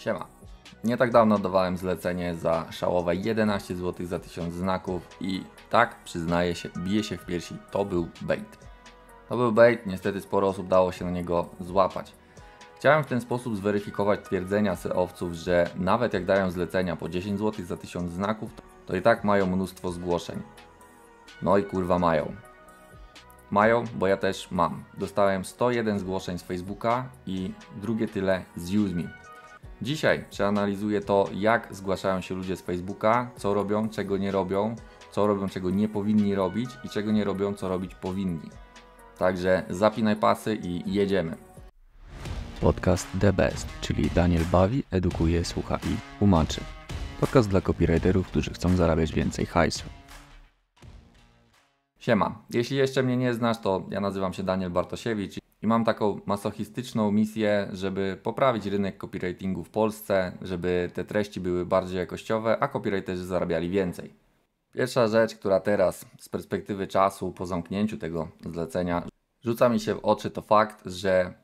Siema. Nie tak dawno dawałem zlecenie za szałowe 11 zł za 1000 znaków i tak przyznaję się, bije się w piersi, to był bait. To był bait, niestety sporo osób dało się na niego złapać. Chciałem w ten sposób zweryfikować twierdzenia seowców, że nawet jak dają zlecenia po 10 zł za 1000 znaków, to i tak mają mnóstwo zgłoszeń. No i kurwa mają. Mają, bo ja też mam. Dostałem 101 zgłoszeń z Facebooka i drugie tyle z UseMe. Dzisiaj przeanalizuję to, jak zgłaszają się ludzie z Facebooka, co robią, czego nie robią, co robią, czego nie powinni robić i czego nie robią, co robić powinni. Także zapinaj pasy i jedziemy. Podcast The Best, czyli Daniel bawi, edukuje, słucha i tłumaczy. Podcast dla copywriterów, którzy chcą zarabiać więcej hajsu. Siema, jeśli jeszcze mnie nie znasz, to ja nazywam się Daniel Bartosiewicz i mam taką masochistyczną misję, żeby poprawić rynek copywritingu w Polsce, żeby te treści były bardziej jakościowe, a copywriterzy zarabiali więcej. Pierwsza rzecz, która teraz z perspektywy czasu po zamknięciu tego zlecenia rzuca mi się w oczy, to fakt, że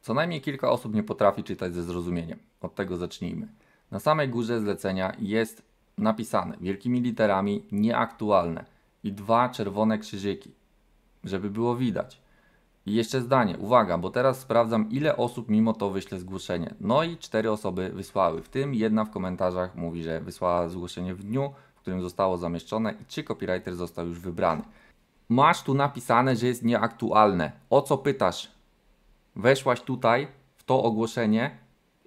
co najmniej kilka osób nie potrafi czytać ze zrozumieniem. Od tego zacznijmy. Na samej górze zlecenia jest napisane wielkimi literami nieaktualne i dwa czerwone krzyżyki, żeby było widać. I jeszcze zdanie, uwaga, bo teraz sprawdzam ile osób mimo to wyśle zgłoszenie. No i cztery osoby wysłały, w tym jedna w komentarzach mówi, że wysłała zgłoszenie w dniu, w którym zostało zamieszczone i czy copywriter został już wybrany. Masz tu napisane, że jest nieaktualne. O co pytasz? Weszłaś tutaj w to ogłoszenie,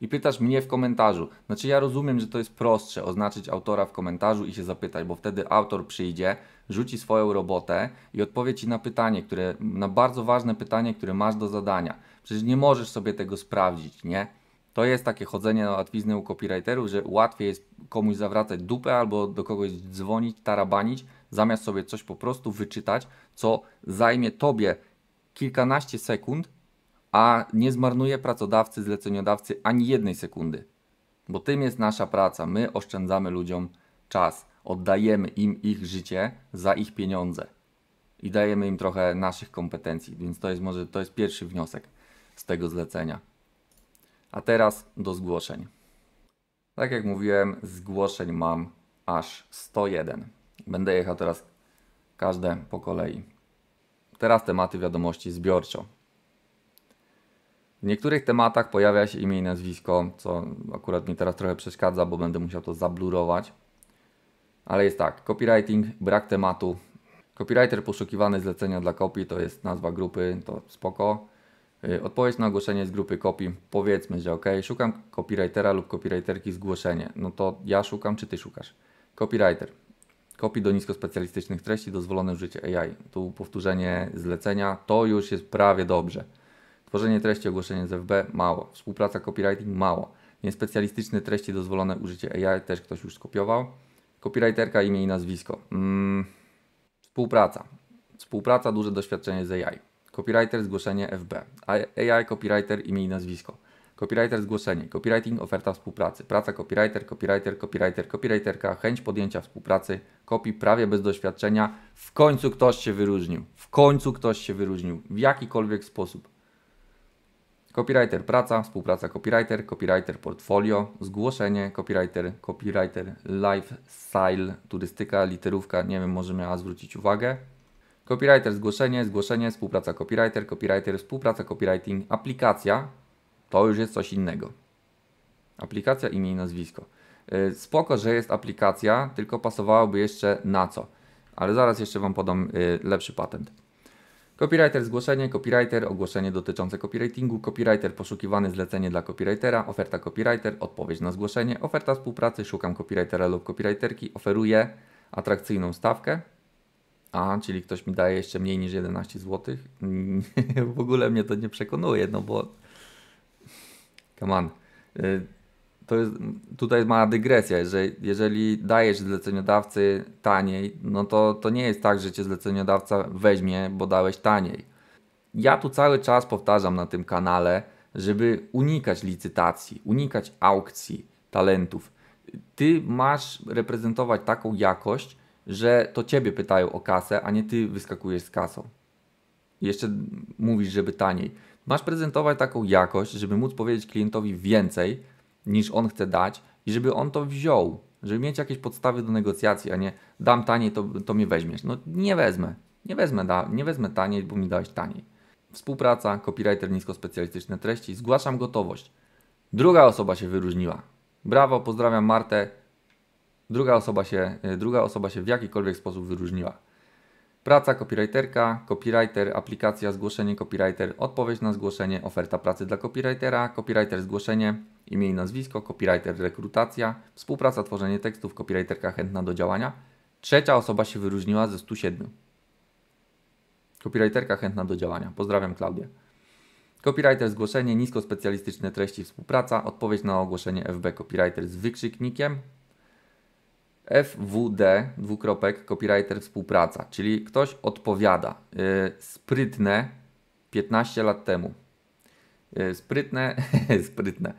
i pytasz mnie w komentarzu. Znaczy ja rozumiem, że to jest prostsze oznaczyć autora w komentarzu i się zapytać, bo wtedy autor przyjdzie, rzuci swoją robotę i odpowie ci na pytanie, które, na bardzo ważne pytanie, które masz do zadania. Przecież nie możesz sobie tego sprawdzić, nie? To jest takie chodzenie na łatwiznę u copywriterów, że łatwiej jest komuś zawracać dupę albo do kogoś dzwonić, tarabanić, zamiast sobie coś po prostu wyczytać, co zajmie tobie kilkanaście sekund, a nie zmarnuje pracodawcy, zleceniodawcy ani jednej sekundy. Bo tym jest nasza praca. My oszczędzamy ludziom czas, oddajemy im ich życie za ich pieniądze i dajemy im trochę naszych kompetencji, więc to jest może to jest pierwszy wniosek z tego zlecenia. A teraz do zgłoszeń. Tak jak mówiłem, zgłoszeń mam aż 101. Będę jechał teraz każde po kolei. Teraz tematy wiadomości zbiorczo. W niektórych tematach pojawia się imię i nazwisko, co akurat mi teraz trochę przeszkadza, bo będę musiał to zablurować. Ale jest tak, copywriting, brak tematu. Copywriter poszukiwany zlecenia dla kopii to jest nazwa grupy, to spoko. Y, odpowiedź na ogłoszenie z grupy kopii. Powiedzmy, że ok, szukam copywritera lub copywriterki zgłoszenie. No to ja szukam, czy ty szukasz? Copywriter. Kopii do niskospecjalistycznych treści dozwolone użycie AI. Tu powtórzenie zlecenia to już jest prawie dobrze. Tworzenie treści, ogłoszenie z FB mało. Współpraca copywriting mało. Niespecjalistyczne treści dozwolone użycie AI też ktoś już skopiował. Copywriterka imię i nazwisko. Mm. Współpraca. Współpraca, duże doświadczenie z AI. Copywriter, zgłoszenie FB. AI, copywriter, imię i nazwisko. Copywriter, zgłoszenie. Copywriting, oferta współpracy. Praca copywriter, copywriter, copywriter, copywriterka. Chęć podjęcia współpracy. Kopi prawie bez doświadczenia. W końcu ktoś się wyróżnił. W końcu ktoś się wyróżnił. W jakikolwiek sposób. Copywriter praca, współpraca copywriter, copywriter portfolio, zgłoszenie, copywriter, copywriter lifestyle, turystyka, literówka, nie wiem, może miała zwrócić uwagę. Copywriter zgłoszenie, zgłoszenie, współpraca copywriter, copywriter, współpraca copywriting, aplikacja, to już jest coś innego. Aplikacja, imię i nazwisko. Y, spoko, że jest aplikacja, tylko pasowałoby jeszcze na co. Ale zaraz jeszcze Wam podam y, lepszy patent. Copywriter zgłoszenie, copywriter ogłoszenie dotyczące copywritingu, copywriter poszukiwany zlecenie dla copywritera, oferta copywriter, odpowiedź na zgłoszenie, oferta współpracy, szukam copywritera lub copywriterki, oferuję atrakcyjną stawkę. A, czyli ktoś mi daje jeszcze mniej niż 11 zł. w ogóle mnie to nie przekonuje, no bo come on. Y, to jest, tutaj mała dygresja, że jeżeli dajesz zleceniodawcy taniej, no to, to nie jest tak, że cię zleceniodawca weźmie, bo dałeś taniej. Ja tu cały czas powtarzam na tym kanale, żeby unikać licytacji, unikać aukcji talentów. Ty masz reprezentować taką jakość, że to ciebie pytają o kasę, a nie ty wyskakujesz z kasą. jeszcze mówisz, żeby taniej. Masz prezentować taką jakość, żeby móc powiedzieć klientowi więcej, niż on chce dać i żeby on to wziął, żeby mieć jakieś podstawy do negocjacji, a nie dam taniej, to, to mnie weźmiesz. No nie wezmę, nie wezmę, da, nie wezmę taniej, bo mi dałeś taniej. Współpraca, copywriter specjalistyczne treści, zgłaszam gotowość. Druga osoba się wyróżniła. Brawo, pozdrawiam Martę. Druga osoba się, druga osoba się w jakikolwiek sposób wyróżniła. Praca copywriterka, copywriter, aplikacja, zgłoszenie copywriter, odpowiedź na zgłoszenie, oferta pracy dla copywritera, copywriter zgłoszenie, imię i nazwisko, copywriter rekrutacja, współpraca, tworzenie tekstów, copywriterka chętna do działania. Trzecia osoba się wyróżniła ze 107. Copywriterka chętna do działania. Pozdrawiam Klaudię. Copywriter zgłoszenie, nisko specjalistyczne treści współpraca, odpowiedź na ogłoszenie FB Copywriter z wykrzyknikiem, FWD, dwukropek, copywriter współpraca, czyli ktoś odpowiada. Yy, sprytne 15 lat temu. Yy, sprytne, sprytne.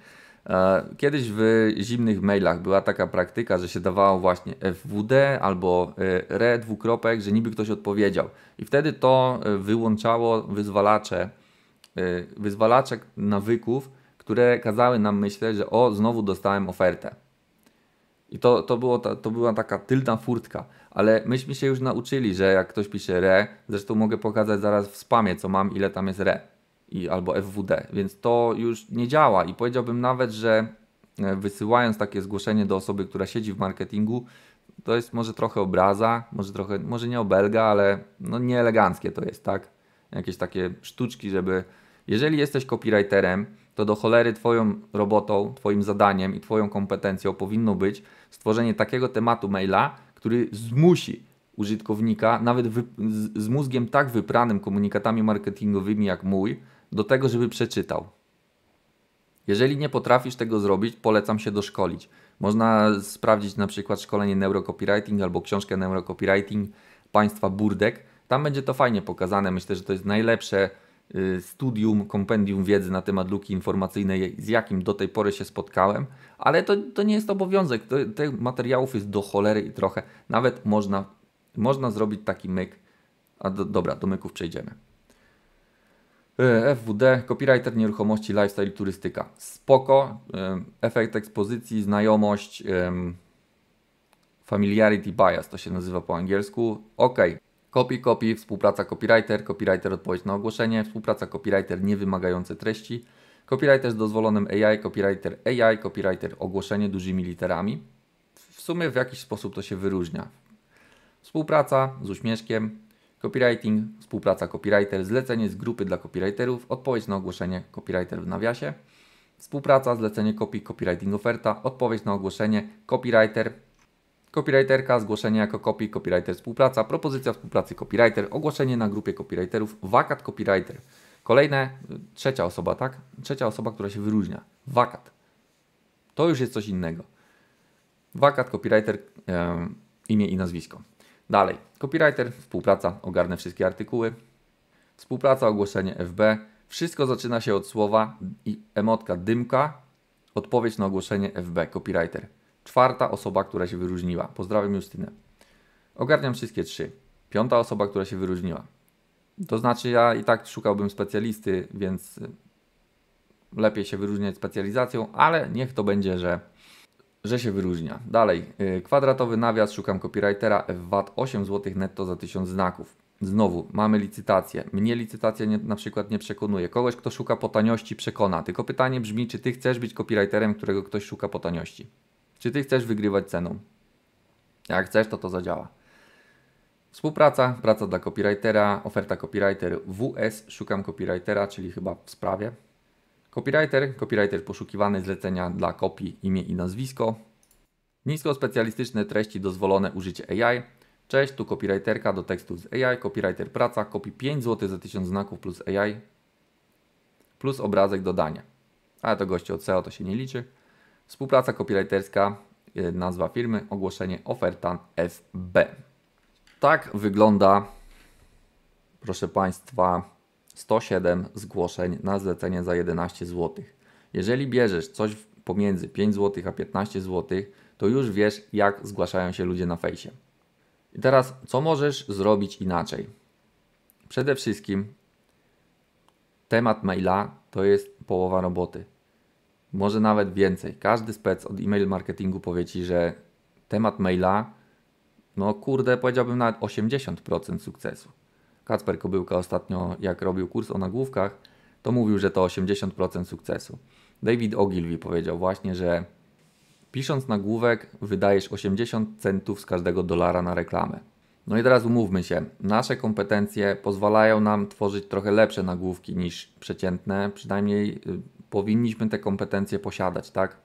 Yy, kiedyś w zimnych mailach była taka praktyka, że się dawało właśnie FWD albo y, RE dwukropek, że niby ktoś odpowiedział. I wtedy to y, wyłączało wyzwalacze, y, wyzwalacze nawyków, które kazały nam myśleć, że o, znowu dostałem ofertę i to, to, było ta, to była taka tylna furtka, ale myśmy się już nauczyli, że jak ktoś pisze re, zresztą mogę pokazać zaraz w spamie, co mam, ile tam jest re i, albo FWD, więc to już nie działa i powiedziałbym nawet, że e, wysyłając takie zgłoszenie do osoby, która siedzi w marketingu, to jest może trochę obraza, może trochę, może nie obelga, ale no nieeleganckie to jest, tak? Jakieś takie sztuczki, żeby jeżeli jesteś copywriterem, to do cholery Twoją robotą, Twoim zadaniem i Twoją kompetencją powinno być stworzenie takiego tematu maila, który zmusi użytkownika, nawet z, z mózgiem tak wypranym komunikatami marketingowymi jak mój, do tego, żeby przeczytał. Jeżeli nie potrafisz tego zrobić, polecam się doszkolić. Można sprawdzić na przykład szkolenie neurocopywriting albo książkę neurocopywriting państwa Burdek. Tam będzie to fajnie pokazane. Myślę, że to jest najlepsze Y, studium, kompendium wiedzy na temat luki informacyjnej, z jakim do tej pory się spotkałem, ale to, to nie jest obowiązek. tych materiałów jest do cholery i trochę. Nawet można, można zrobić taki myk. A do, dobra, do myków przejdziemy. Y, FWD, copywriter nieruchomości, lifestyle, turystyka. Spoko, y, efekt ekspozycji, znajomość, familiarity bias to się nazywa po angielsku. okay Copy, copy, współpraca copywriter, copywriter odpowiedź na ogłoszenie, współpraca copywriter niewymagające treści, copywriter z dozwolonym AI, copywriter AI, copywriter ogłoszenie dużymi literami. W sumie w jakiś sposób to się wyróżnia. Współpraca z uśmieszkiem, copywriting, współpraca copywriter, zlecenie z grupy dla copywriterów, odpowiedź na ogłoszenie copywriter w nawiasie, współpraca, zlecenie copy, copywriting oferta, odpowiedź na ogłoszenie copywriter, Copywriterka, zgłoszenie jako copy, copywriter współpraca, propozycja współpracy copywriter, ogłoszenie na grupie copywriterów, wakat copywriter. Kolejne, trzecia osoba, tak? Trzecia osoba, która się wyróżnia. Wakat. To już jest coś innego. Wakat, copywriter, imię i nazwisko. Dalej, copywriter, współpraca, ogarnę wszystkie artykuły. Współpraca, ogłoszenie FB. Wszystko zaczyna się od słowa i emotka dymka, odpowiedź na ogłoszenie FB, copywriter. Czwarta osoba, która się wyróżniła. Pozdrawiam Justynę. Ogarniam wszystkie trzy. Piąta osoba, która się wyróżniła. To znaczy, ja i tak szukałbym specjalisty, więc y, lepiej się wyróżniać specjalizacją, ale niech to będzie, że, że się wyróżnia. Dalej, y, kwadratowy nawias, szukam copywritera, VAT 8 zł netto za 1000 znaków. Znowu, mamy licytację. Mnie licytacja nie, na przykład nie przekonuje. Kogoś, kto szuka po taniości, przekona. Tylko pytanie brzmi, czy ty chcesz być copywriterem, którego ktoś szuka po taniości? Czy ty chcesz wygrywać ceną? Jak chcesz, to to zadziała. Współpraca, praca dla copywritera, oferta copywriter WS, szukam copywritera, czyli chyba w sprawie. Copywriter, copywriter poszukiwany zlecenia dla kopii, imię i nazwisko. Nisko specjalistyczne treści dozwolone użycie AI. Cześć, tu copywriterka do tekstów z AI, copywriter praca, kopi 5 zł za 1000 znaków plus AI, plus obrazek dodania. Ale to goście od SEO to się nie liczy. Współpraca copywriterska, e, nazwa firmy, ogłoszenie, oferta FB. Tak wygląda, proszę Państwa, 107 zgłoszeń na zlecenie za 11 zł. Jeżeli bierzesz coś pomiędzy 5 zł a 15 zł, to już wiesz, jak zgłaszają się ludzie na fejsie. I teraz, co możesz zrobić inaczej? Przede wszystkim temat maila to jest połowa roboty może nawet więcej. Każdy spec od e-mail marketingu powie Ci, że temat maila, no kurde, powiedziałbym nawet 80% sukcesu. Kacper Kobyłka ostatnio, jak robił kurs o nagłówkach, to mówił, że to 80% sukcesu. David Ogilvy powiedział właśnie, że pisząc nagłówek wydajesz 80 centów z każdego dolara na reklamę. No i teraz umówmy się, nasze kompetencje pozwalają nam tworzyć trochę lepsze nagłówki niż przeciętne, przynajmniej y, powinniśmy te kompetencje posiadać, tak?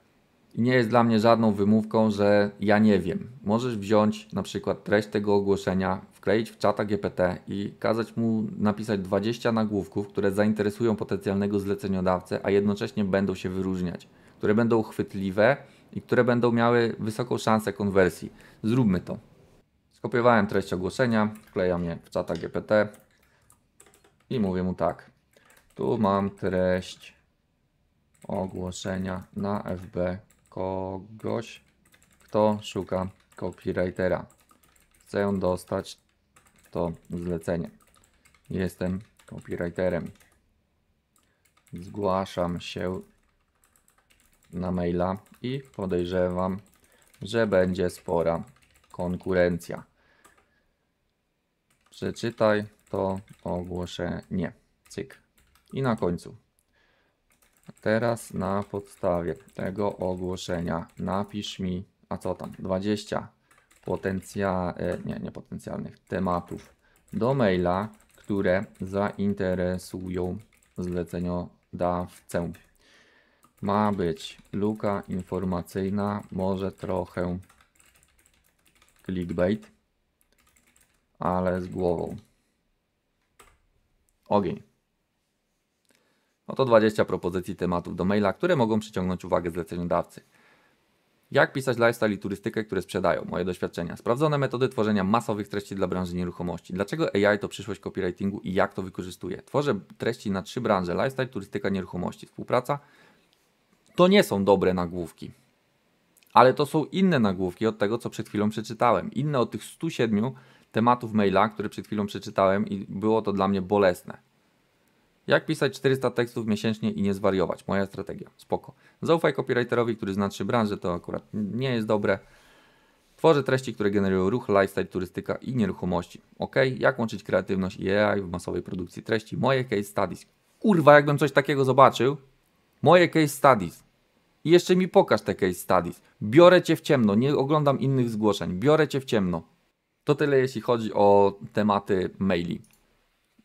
I nie jest dla mnie żadną wymówką, że ja nie wiem. Możesz wziąć na przykład treść tego ogłoszenia, wkleić w czata GPT i kazać mu napisać 20 nagłówków, które zainteresują potencjalnego zleceniodawcę, a jednocześnie będą się wyróżniać, które będą chwytliwe i które będą miały wysoką szansę konwersji. Zróbmy to. Skopiowałem treść ogłoszenia, wklejam je w czata GPT i mówię mu tak. Tu mam treść ogłoszenia na FB kogoś, kto szuka copywritera. Chcę dostać to zlecenie. Jestem copywriterem. Zgłaszam się na maila i podejrzewam, że będzie spora konkurencja. Przeczytaj to ogłoszenie. Cyk. I na końcu Teraz na podstawie tego ogłoszenia napisz mi, a co tam, 20 potencja, e, nie, nie potencjalnych tematów do maila, które zainteresują zleceniodawcę. Ma być luka informacyjna, może trochę clickbait, ale z głową. Ogień. No to 20 propozycji tematów do maila, które mogą przyciągnąć uwagę zleceniodawcy. Jak pisać lifestyle i turystykę, które sprzedają? Moje doświadczenia. Sprawdzone metody tworzenia masowych treści dla branży nieruchomości. Dlaczego AI to przyszłość copywritingu i jak to wykorzystuje? Tworzę treści na trzy branże: lifestyle, turystyka, nieruchomości. Współpraca to nie są dobre nagłówki, ale to są inne nagłówki od tego, co przed chwilą przeczytałem. Inne od tych 107 tematów maila, które przed chwilą przeczytałem i było to dla mnie bolesne. Jak pisać 400 tekstów miesięcznie i nie zwariować? Moja strategia. Spoko. Zaufaj copywriterowi, który zna trzy branże, to akurat nie jest dobre. Tworzę treści, które generują ruch, lifestyle, turystyka i nieruchomości. Ok, jak łączyć kreatywność i AI w masowej produkcji treści? Moje case studies. Kurwa, jakbym coś takiego zobaczył. Moje case studies. I jeszcze mi pokaż te case studies. Biorę cię w ciemno, nie oglądam innych zgłoszeń. Biorę cię w ciemno. To tyle jeśli chodzi o tematy maili.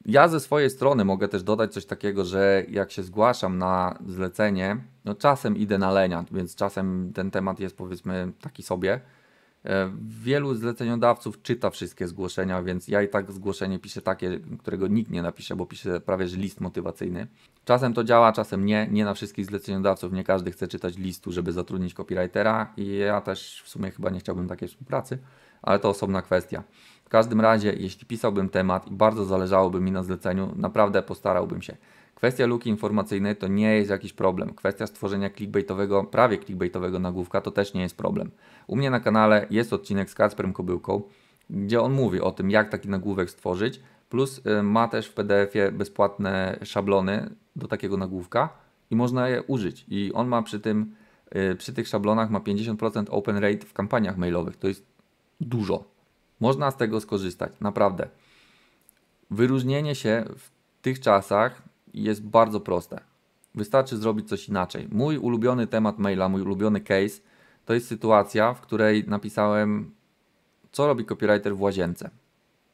Ja ze swojej strony mogę też dodać coś takiego, że jak się zgłaszam na zlecenie, no czasem idę na lenia, więc czasem ten temat jest powiedzmy taki sobie. E, wielu zleceniodawców czyta wszystkie zgłoszenia, więc ja i tak zgłoszenie piszę takie, którego nikt nie napisze, bo piszę prawie że list motywacyjny. Czasem to działa, czasem nie. Nie na wszystkich zleceniodawców, nie każdy chce czytać listu, żeby zatrudnić copywritera i ja też w sumie chyba nie chciałbym takiej współpracy, ale to osobna kwestia. W każdym razie, jeśli pisałbym temat i bardzo zależałoby mi na zleceniu, naprawdę postarałbym się. Kwestia luki informacyjnej to nie jest jakiś problem. Kwestia stworzenia clickbaitowego, prawie clickbaitowego nagłówka to też nie jest problem. U mnie na kanale jest odcinek z Kacperem Kobyłką, gdzie on mówi o tym, jak taki nagłówek stworzyć, plus y, ma też w PDF-ie bezpłatne szablony do takiego nagłówka i można je użyć. I on ma przy tym, y, przy tych szablonach ma 50% open rate w kampaniach mailowych. To jest dużo. Można z tego skorzystać, naprawdę. Wyróżnienie się w tych czasach jest bardzo proste. Wystarczy zrobić coś inaczej. Mój ulubiony temat maila, mój ulubiony case to jest sytuacja, w której napisałem, co robi copywriter w łazience.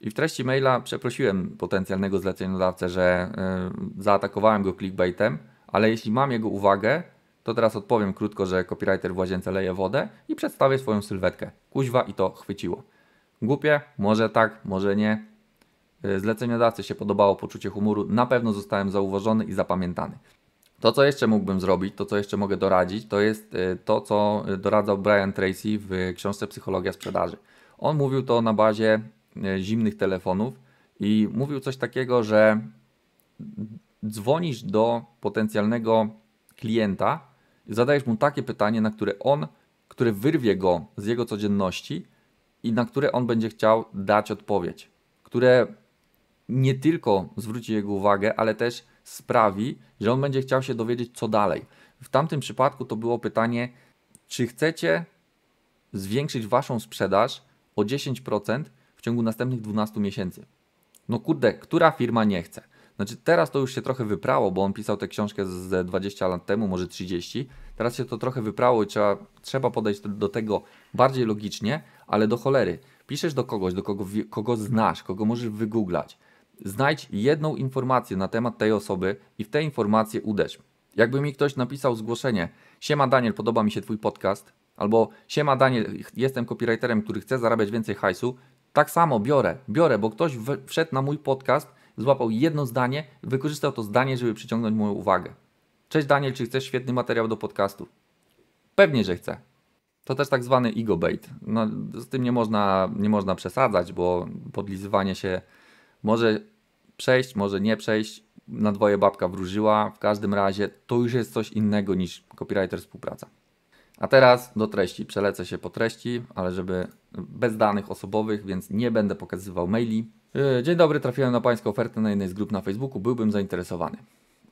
I w treści maila przeprosiłem potencjalnego zleceniodawcę, że yy, zaatakowałem go clickbaitem, ale jeśli mam jego uwagę, to teraz odpowiem krótko, że copywriter w łazience leje wodę i przedstawię swoją sylwetkę. Kuźwa i to chwyciło. Głupie? Może tak, może nie. E, zleceniodawcy się podobało poczucie humoru, na pewno zostałem zauważony i zapamiętany. To, co jeszcze mógłbym zrobić, to, co jeszcze mogę doradzić, to jest e, to, co doradzał Brian Tracy w książce Psychologia Sprzedaży. On mówił to na bazie e, zimnych telefonów i mówił coś takiego, że dzwonisz do potencjalnego klienta i zadajesz mu takie pytanie, na które on, które wyrwie go z jego codzienności i na które on będzie chciał dać odpowiedź, które nie tylko zwróci jego uwagę, ale też sprawi, że on będzie chciał się dowiedzieć, co dalej. W tamtym przypadku to było pytanie, czy chcecie zwiększyć waszą sprzedaż o 10% w ciągu następnych 12 miesięcy. No kurde, która firma nie chce? Znaczy teraz to już się trochę wyprało, bo on pisał tę książkę z 20 lat temu, może 30. Teraz się to trochę wyprało i trzeba, trzeba podejść do tego bardziej logicznie, ale do cholery. Piszesz do kogoś, do kogo, kogo znasz, kogo możesz wygooglać znajdź jedną informację na temat tej osoby i w tej informacji uderz. Jakby mi ktoś napisał zgłoszenie, siema Daniel, podoba mi się Twój podcast, albo siema Daniel, jestem copywriterem, który chce zarabiać więcej hajsu, tak samo biorę, biorę, bo ktoś wszedł na mój podcast, złapał jedno zdanie, wykorzystał to zdanie, żeby przyciągnąć moją uwagę. Cześć Daniel, czy chcesz świetny materiał do podcastu? Pewnie, że chcę. To też tak zwany ego bait. No, z tym nie można, nie można przesadzać, bo podlizywanie się może przejść, może nie przejść. Na dwoje babka wróżyła. W każdym razie to już jest coś innego niż copywriter współpraca. A teraz do treści. Przelecę się po treści, ale żeby bez danych osobowych, więc nie będę pokazywał maili. Yy, dzień dobry, trafiłem na Pańską ofertę na jednej z grup na Facebooku. Byłbym zainteresowany.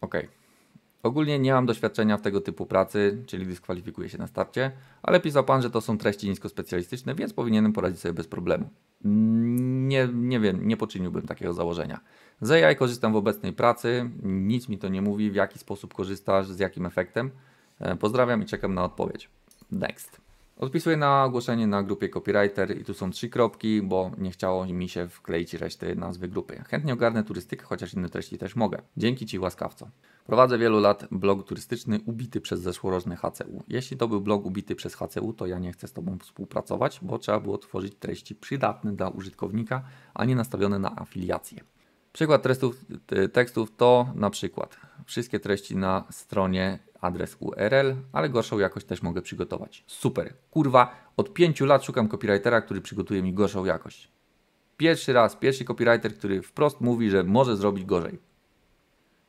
Ok. Ogólnie nie mam doświadczenia w tego typu pracy, czyli dyskwalifikuję się na starcie, ale pisał Pan, że to są treści niskospecjalistyczne, więc powinienem poradzić sobie bez problemu. Nie, nie wiem, nie poczyniłbym takiego założenia. Z AI korzystam w obecnej pracy, nic mi to nie mówi, w jaki sposób korzystasz, z jakim efektem. E, pozdrawiam i czekam na odpowiedź. Next. Odpisuję na ogłoszenie na grupie copywriter i tu są trzy kropki, bo nie chciało mi się wkleić reszty nazwy grupy. Chętnie ogarnę turystykę, chociaż inne treści też mogę. Dzięki Ci łaskawco. Prowadzę wielu lat blog turystyczny ubity przez zeszłoroczny HCU. Jeśli to był blog ubity przez HCU, to ja nie chcę z Tobą współpracować, bo trzeba było tworzyć treści przydatne dla użytkownika, a nie nastawione na afiliację. Przykład tekstów, tekstów to na przykład wszystkie treści na stronie adres URL, ale gorszą jakość też mogę przygotować. Super, kurwa, od 5 lat szukam copywritera, który przygotuje mi gorszą jakość. Pierwszy raz, pierwszy copywriter, który wprost mówi, że może zrobić gorzej.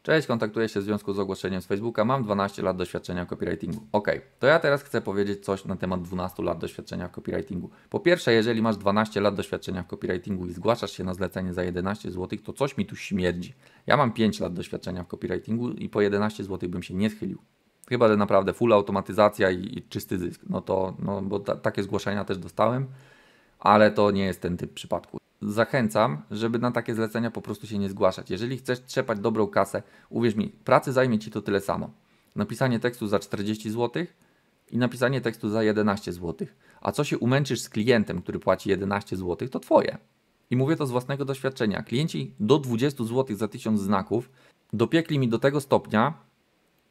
Cześć, kontaktuję się w związku z ogłoszeniem z Facebooka. Mam 12 lat doświadczenia w copywritingu. Ok, to ja teraz chcę powiedzieć coś na temat 12 lat doświadczenia w copywritingu. Po pierwsze, jeżeli masz 12 lat doświadczenia w copywritingu i zgłaszasz się na zlecenie za 11 zł, to coś mi tu śmierdzi. Ja mam 5 lat doświadczenia w copywritingu i po 11 zł bym się nie schylił. Chyba, że naprawdę full automatyzacja i, i czysty zysk. No to, no bo ta, takie zgłoszenia też dostałem, ale to nie jest ten typ przypadku zachęcam, żeby na takie zlecenia po prostu się nie zgłaszać. Jeżeli chcesz trzepać dobrą kasę, uwierz mi, pracy zajmie Ci to tyle samo. Napisanie tekstu za 40 zł i napisanie tekstu za 11 zł. A co się umęczysz z klientem, który płaci 11 zł, to Twoje. I mówię to z własnego doświadczenia. Klienci do 20 zł za 1000 znaków dopiekli mi do tego stopnia,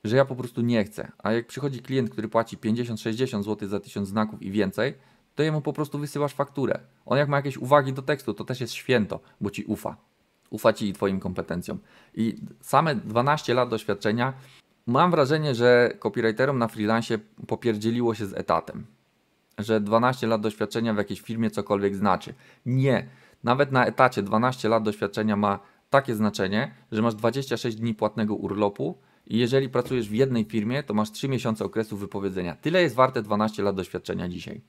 że ja po prostu nie chcę. A jak przychodzi klient, który płaci 50-60 zł za 1000 znaków i więcej, to jemu po prostu wysyłasz fakturę. On jak ma jakieś uwagi do tekstu, to też jest święto, bo ci ufa. Ufa ci i twoim kompetencjom. I same 12 lat doświadczenia, mam wrażenie, że copywriterom na freelancie popierdzieliło się z etatem. Że 12 lat doświadczenia w jakiejś firmie cokolwiek znaczy. Nie. Nawet na etacie 12 lat doświadczenia ma takie znaczenie, że masz 26 dni płatnego urlopu i jeżeli pracujesz w jednej firmie, to masz 3 miesiące okresu wypowiedzenia. Tyle jest warte 12 lat doświadczenia dzisiaj.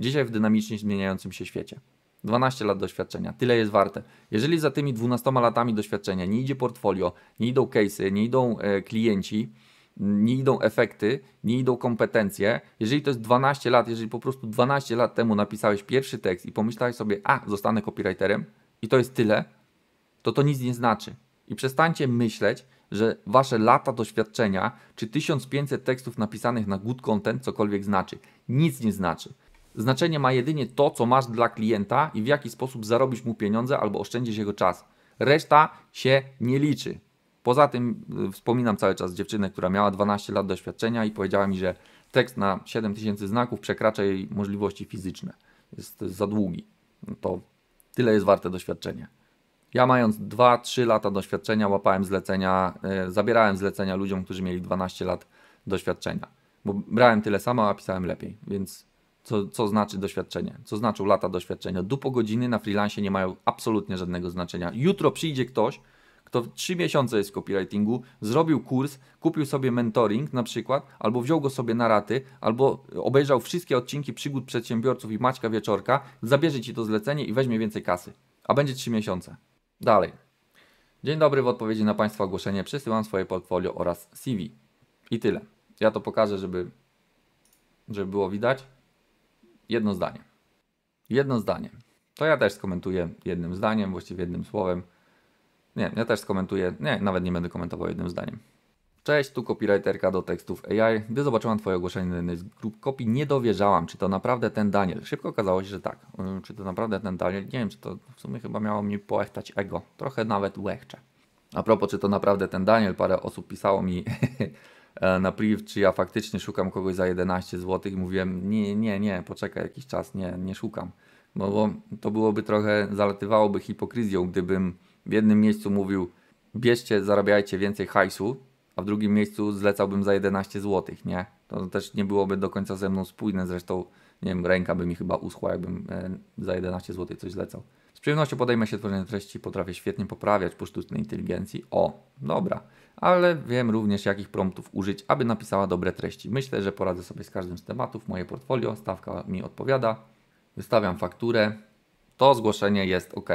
Dzisiaj w dynamicznie zmieniającym się świecie. 12 lat doświadczenia, tyle jest warte. Jeżeli za tymi 12 latami doświadczenia nie idzie portfolio, nie idą case'y, nie idą e, klienci, nie idą efekty, nie idą kompetencje. Jeżeli to jest 12 lat, jeżeli po prostu 12 lat temu napisałeś pierwszy tekst i pomyślałeś sobie, a zostanę copywriterem i to jest tyle, to to nic nie znaczy. I przestańcie myśleć, że wasze lata doświadczenia czy 1500 tekstów napisanych na good content cokolwiek znaczy. Nic nie znaczy. Znaczenie ma jedynie to, co masz dla klienta i w jaki sposób zarobisz mu pieniądze albo oszczędzisz jego czas. Reszta się nie liczy. Poza tym y, wspominam cały czas dziewczynę, która miała 12 lat doświadczenia i powiedziała mi, że tekst na 7000 znaków przekracza jej możliwości fizyczne. Jest za długi. To tyle jest warte doświadczenie. Ja mając 2-3 lata doświadczenia łapałem zlecenia, y, zabierałem zlecenia ludziom, którzy mieli 12 lat doświadczenia, bo brałem tyle samo, a pisałem lepiej, więc co, co znaczy doświadczenie? Co znaczą lata doświadczenia? Dupo godziny na freelancie nie mają absolutnie żadnego znaczenia. Jutro przyjdzie ktoś, kto 3 miesiące jest w copywritingu, zrobił kurs, kupił sobie mentoring na przykład, albo wziął go sobie na raty, albo obejrzał wszystkie odcinki przygód przedsiębiorców i Maćka Wieczorka, zabierze Ci to zlecenie i weźmie więcej kasy. A będzie 3 miesiące. Dalej. Dzień dobry, w odpowiedzi na Państwa ogłoszenie przesyłam swoje portfolio oraz CV. I tyle. Ja to pokażę, żeby, żeby było widać jedno zdanie. Jedno zdanie. To ja też skomentuję jednym zdaniem, właściwie jednym słowem. Nie, ja też skomentuję, nie, nawet nie będę komentował jednym zdaniem. Cześć, tu copywriterka do tekstów AI. Gdy zobaczyłam Twoje ogłoszenie na jednej z grup kopii, nie dowierzałam, czy to naprawdę ten Daniel. Szybko okazało się, że tak. Mm, czy to naprawdę ten Daniel? Nie wiem, czy to w sumie chyba miało mi poechtać ego. Trochę nawet łechcze. A propos, czy to naprawdę ten Daniel, parę osób pisało mi E, na priv, czy ja faktycznie szukam kogoś za 11 zł i mówiłem, nie, nie, nie, poczekaj jakiś czas, nie, nie szukam. No bo to byłoby trochę, zalatywałoby hipokryzją, gdybym w jednym miejscu mówił, bierzcie, zarabiajcie więcej hajsu, a w drugim miejscu zlecałbym za 11 zł, nie? To też nie byłoby do końca ze mną spójne, zresztą, nie wiem, ręka by mi chyba uschła, jakbym e, za 11 zł coś zlecał. Z przyjemnością podejmę się tworzenia treści, potrafię świetnie poprawiać po sztucznej inteligencji. O, dobra ale wiem również jakich promptów użyć, aby napisała dobre treści. Myślę, że poradzę sobie z każdym z tematów. Moje portfolio, stawka mi odpowiada. Wystawiam fakturę. To zgłoszenie jest ok.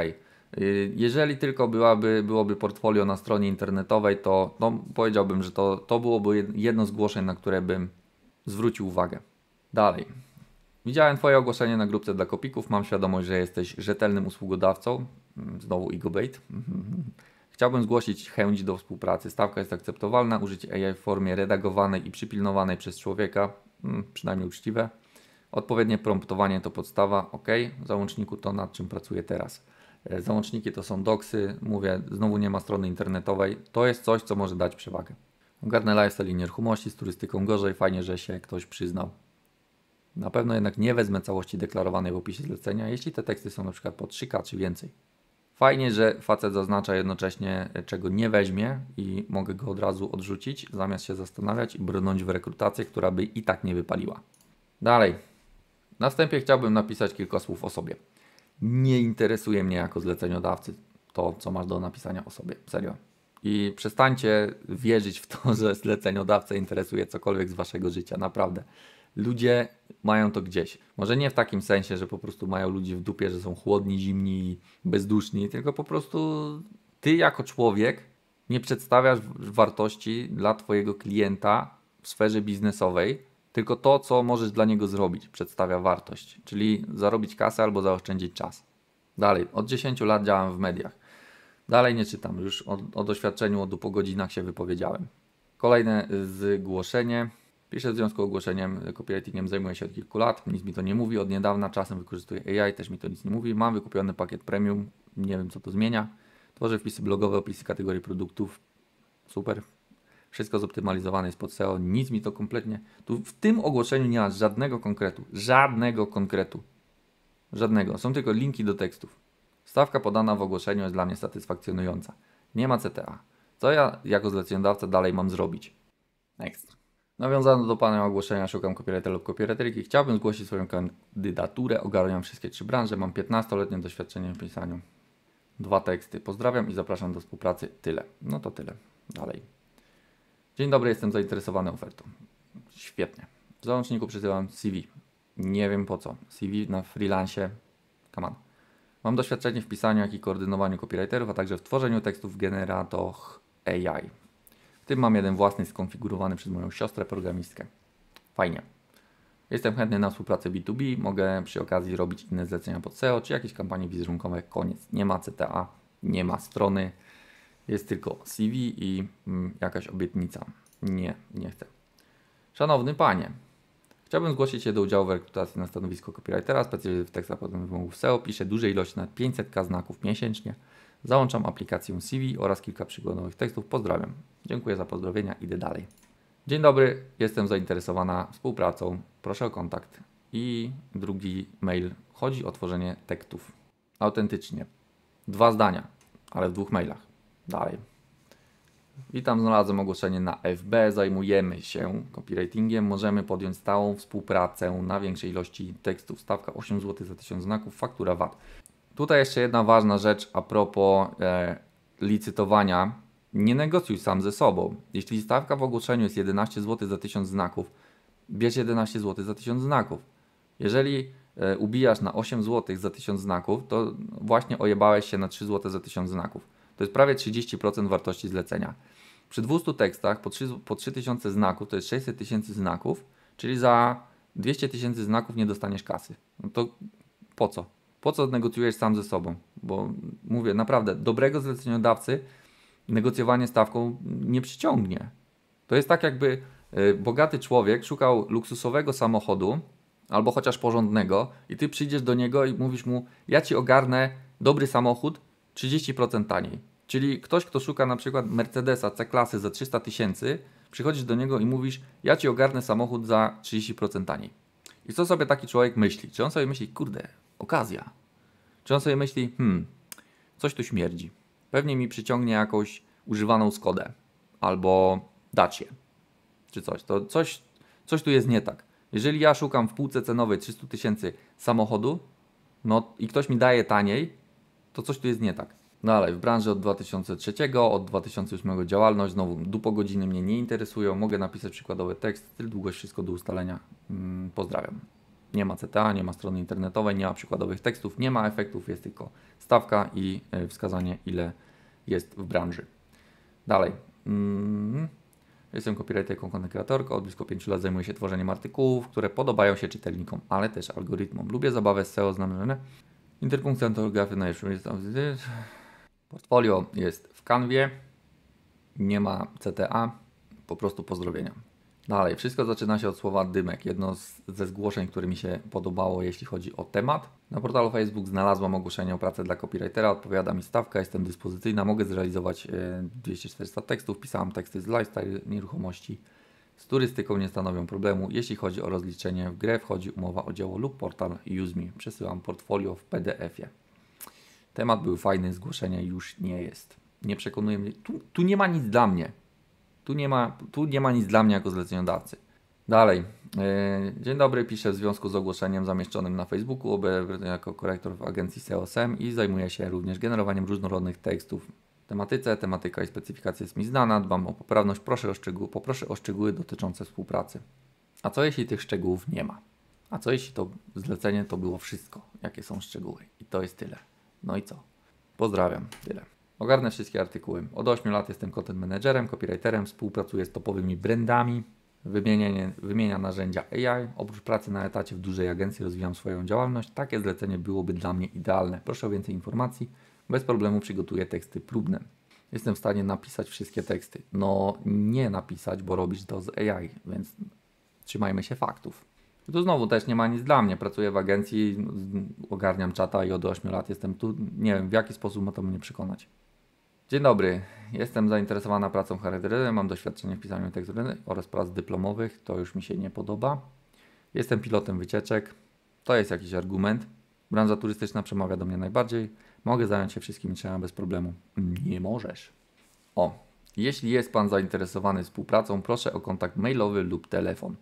Y, jeżeli tylko byłaby, byłoby portfolio na stronie internetowej, to no, powiedziałbym, że to, to byłoby jedno zgłoszenie, zgłoszeń, na które bym zwrócił uwagę. Dalej. Widziałem Twoje ogłoszenie na grupce dla kopików. Mam świadomość, że jesteś rzetelnym usługodawcą. Mm, znowu Igobate. Chciałbym zgłosić chęć do współpracy. Stawka jest akceptowalna. Użycie AI w formie redagowanej i przypilnowanej przez człowieka, mm, przynajmniej uczciwe. Odpowiednie promptowanie to podstawa. OK. W załączniku to nad czym pracuję teraz. E, załączniki to są doksy. Mówię, znowu nie ma strony internetowej. To jest coś, co może dać przewagę. Ogarnę lifestyle i nieruchomości, z turystyką gorzej. Fajnie, że się ktoś przyznał. Na pewno jednak nie wezmę całości deklarowanej w opisie zlecenia, jeśli te teksty są np. po 3K czy więcej. Fajnie, że facet zaznacza jednocześnie, e, czego nie weźmie i mogę go od razu odrzucić, zamiast się zastanawiać i brnąć w rekrutację, która by i tak nie wypaliła. Dalej. Na wstępie chciałbym napisać kilka słów o sobie. Nie interesuje mnie jako zleceniodawcy to, co masz do napisania o sobie. Serio. I przestańcie wierzyć w to, że zleceniodawca interesuje cokolwiek z waszego życia. Naprawdę ludzie mają to gdzieś. Może nie w takim sensie, że po prostu mają ludzi w dupie, że są chłodni, zimni, bezduszni, tylko po prostu ty jako człowiek nie przedstawiasz wartości dla twojego klienta w sferze biznesowej, tylko to, co możesz dla niego zrobić, przedstawia wartość, czyli zarobić kasę albo zaoszczędzić czas. Dalej, od 10 lat działam w mediach. Dalej nie czytam, już o, o doświadczeniu od po godzinach się wypowiedziałem. Kolejne y, zgłoszenie. Piszę w związku z ogłoszeniem, copywritingiem zajmuję się od kilku lat, nic mi to nie mówi, od niedawna czasem wykorzystuję AI, też mi to nic nie mówi. Mam wykupiony pakiet premium, nie wiem co to zmienia. Tworzę wpisy blogowe, opisy kategorii produktów, super. Wszystko zoptymalizowane jest pod SEO, nic mi to kompletnie... Tu w tym ogłoszeniu nie ma żadnego konkretu, żadnego konkretu. Żadnego, są tylko linki do tekstów. Stawka podana w ogłoszeniu jest dla mnie satysfakcjonująca. Nie ma CTA. Co ja jako zleceniodawca dalej mam zrobić? Next. Nawiązano do pana ogłoszenia Szukam copywritera lub copywriterki. Chciałbym zgłosić swoją kandydaturę. Ogarniam wszystkie trzy branże. Mam 15-letnie doświadczenie w pisaniu. Dwa teksty. Pozdrawiam i zapraszam do współpracy. Tyle. No to tyle. Dalej. Dzień dobry, jestem zainteresowany ofertą. Świetnie. W załączniku przesyłam CV. Nie wiem po co. CV na freelancie. Come on. Mam doświadczenie w pisaniu, jak i koordynowaniu copywriterów, a także w tworzeniu tekstów w generatorach AI tym mam jeden własny skonfigurowany przez moją siostrę programistkę. Fajnie. Jestem chętny na współpracę B2B, mogę przy okazji robić inne zlecenia pod SEO czy jakieś kampanie wizerunkowe. Koniec. Nie ma CTA, nie ma strony, jest tylko CV i mm, jakaś obietnica. Nie, nie chcę. Szanowny panie, Chciałbym zgłosić się do udziału w rekrutacji na stanowisko copywritera, specjalizuję w tekstach wymogów SEO, piszę duże ilości, na 500 k znaków miesięcznie. Załączam aplikację CV oraz kilka przykładowych tekstów. Pozdrawiam. Dziękuję za pozdrowienia. Idę dalej. Dzień dobry, jestem zainteresowana współpracą. Proszę o kontakt. I drugi mail. Chodzi o tworzenie tekstów. Autentycznie. Dwa zdania, ale w dwóch mailach. Dalej. Witam, znalazłem ogłoszenie na FB. Zajmujemy się copywritingiem. Możemy podjąć stałą współpracę na większej ilości tekstów. Stawka 8 zł za 1000 znaków, faktura VAT. Tutaj jeszcze jedna ważna rzecz a propos e, licytowania. Nie negocjuj sam ze sobą. Jeśli stawka w ogłoszeniu jest 11 zł za 1000 znaków, bierz 11 zł za 1000 znaków. Jeżeli e, ubijasz na 8 zł za 1000 znaków, to właśnie ojebałeś się na 3 zł za 1000 znaków. To jest prawie 30% wartości zlecenia. Przy 200 tekstach po, 3, po 3000 znaków to jest 600 tysięcy znaków, czyli za 200 tysięcy znaków nie dostaniesz kasy. No to po co? po co negocjujesz sam ze sobą? Bo mówię, naprawdę, dobrego zleceniodawcy negocjowanie stawką nie przyciągnie. To jest tak, jakby y, bogaty człowiek szukał luksusowego samochodu, albo chociaż porządnego, i ty przyjdziesz do niego i mówisz mu: Ja ci ogarnę dobry samochód 30% taniej. Czyli ktoś, kto szuka na przykład Mercedesa C-klasy za 300 tysięcy, przychodzisz do niego i mówisz: Ja ci ogarnę samochód za 30% taniej. I co sobie taki człowiek myśli? Czy on sobie myśli, kurde, okazja. Czy on sobie myśli, hmm, coś tu śmierdzi. Pewnie mi przyciągnie jakąś używaną Skodę albo Dacie czy coś. To coś, coś tu jest nie tak. Jeżeli ja szukam w półce cenowej 300 tysięcy samochodu no i ktoś mi daje taniej, to coś tu jest nie tak. No ale w branży od 2003, od 2008 działalność, znowu dupo godziny mnie nie interesują, mogę napisać przykładowy tekst, tyl długość, wszystko do ustalenia. Mm, pozdrawiam. Nie ma CTA, nie ma strony internetowej, nie ma przykładowych tekstów, nie ma efektów, jest tylko stawka i e, wskazanie, ile jest w branży. Dalej. Mm, jestem copywriterką, content creatorką, od blisko 5 lat zajmuję się tworzeniem artykułów, które podobają się czytelnikom, ale też algorytmom. Lubię zabawę z SEO znamienne. Interpunkcja antografii najlepszym jest tam. Portfolio jest w kanwie, nie ma CTA, po prostu pozdrowienia. Dalej, wszystko zaczyna się od słowa dymek. Jedno z, ze zgłoszeń, które mi się podobało, jeśli chodzi o temat. Na portalu Facebook znalazłam ogłoszenie o pracę dla copywritera, odpowiada mi stawka, jestem dyspozycyjna, mogę zrealizować 200-400 e, tekstów, pisałam teksty z lifestyle, nieruchomości, z turystyką nie stanowią problemu. Jeśli chodzi o rozliczenie w grę, wchodzi umowa o dzieło lub portal UseMe. Przesyłam portfolio w PDF-ie. Temat był fajny, zgłoszenie już nie jest. Nie przekonuje mnie, tu, tu nie ma nic dla mnie. Tu nie ma, tu nie ma nic dla mnie jako zleceniodawcy. Dalej. E, dzień dobry, piszę w związku z ogłoszeniem zamieszczonym na Facebooku. Obrę jako korektor w agencji SEOSM i zajmuję się również generowaniem różnorodnych tekstów. Tematyce, tematyka i specyfikacja jest mi znana, dbam o poprawność, proszę o szczegóły, poproszę o szczegóły dotyczące współpracy. A co jeśli tych szczegółów nie ma? A co jeśli to zlecenie to było wszystko? Jakie są szczegóły? I to jest tyle. No i co? Pozdrawiam. Tyle. Ogarnę wszystkie artykuły. Od 8 lat jestem content managerem, copywriterem, współpracuję z topowymi brandami, wymienia narzędzia AI. Oprócz pracy na etacie w dużej agencji rozwijam swoją działalność. Takie zlecenie byłoby dla mnie idealne. Proszę o więcej informacji. Bez problemu przygotuję teksty próbne. Jestem w stanie napisać wszystkie teksty. No nie napisać, bo robisz to z AI, więc trzymajmy się faktów. tu znowu też nie ma nic dla mnie. Pracuję w agencji, ogarniam czata i od 8 lat jestem tu. Nie wiem, w jaki sposób ma to mnie przekonać. Dzień dobry. Jestem zainteresowana pracą charakterystyczną, mam doświadczenie w pisaniu tekstów oraz prac dyplomowych, to już mi się nie podoba. Jestem pilotem wycieczek, to jest jakiś argument. Branża turystyczna przemawia do mnie najbardziej. Mogę zająć się wszystkimi trzema bez problemu. Nie możesz. O, jeśli jest Pan zainteresowany współpracą, proszę o kontakt mailowy lub telefon.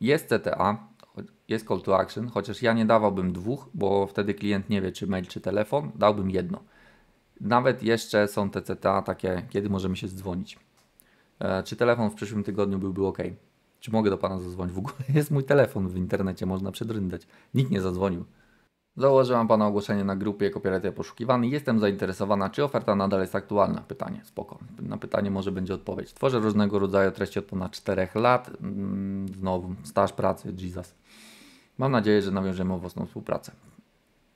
Jest CTA, jest call to action, chociaż ja nie dawałbym dwóch, bo wtedy klient nie wie, czy mail, czy telefon. Dałbym jedno. Nawet jeszcze są te CTA takie, kiedy możemy się dzwonić. E, czy telefon w przyszłym tygodniu byłby ok? Czy mogę do pana zadzwonić? W ogóle jest mój telefon w internecie, można przedryndać. Nikt nie zadzwonił. Założyłam pana ogłoszenie na grupie Copywriter Poszukiwany. Jestem zainteresowana, czy oferta nadal jest aktualna. Pytanie, spoko. Na pytanie może będzie odpowiedź. Tworzę różnego rodzaju treści od ponad 4 lat. Mm, znowu, staż pracy, Jesus. Mam nadzieję, że nawiążemy owocną współpracę.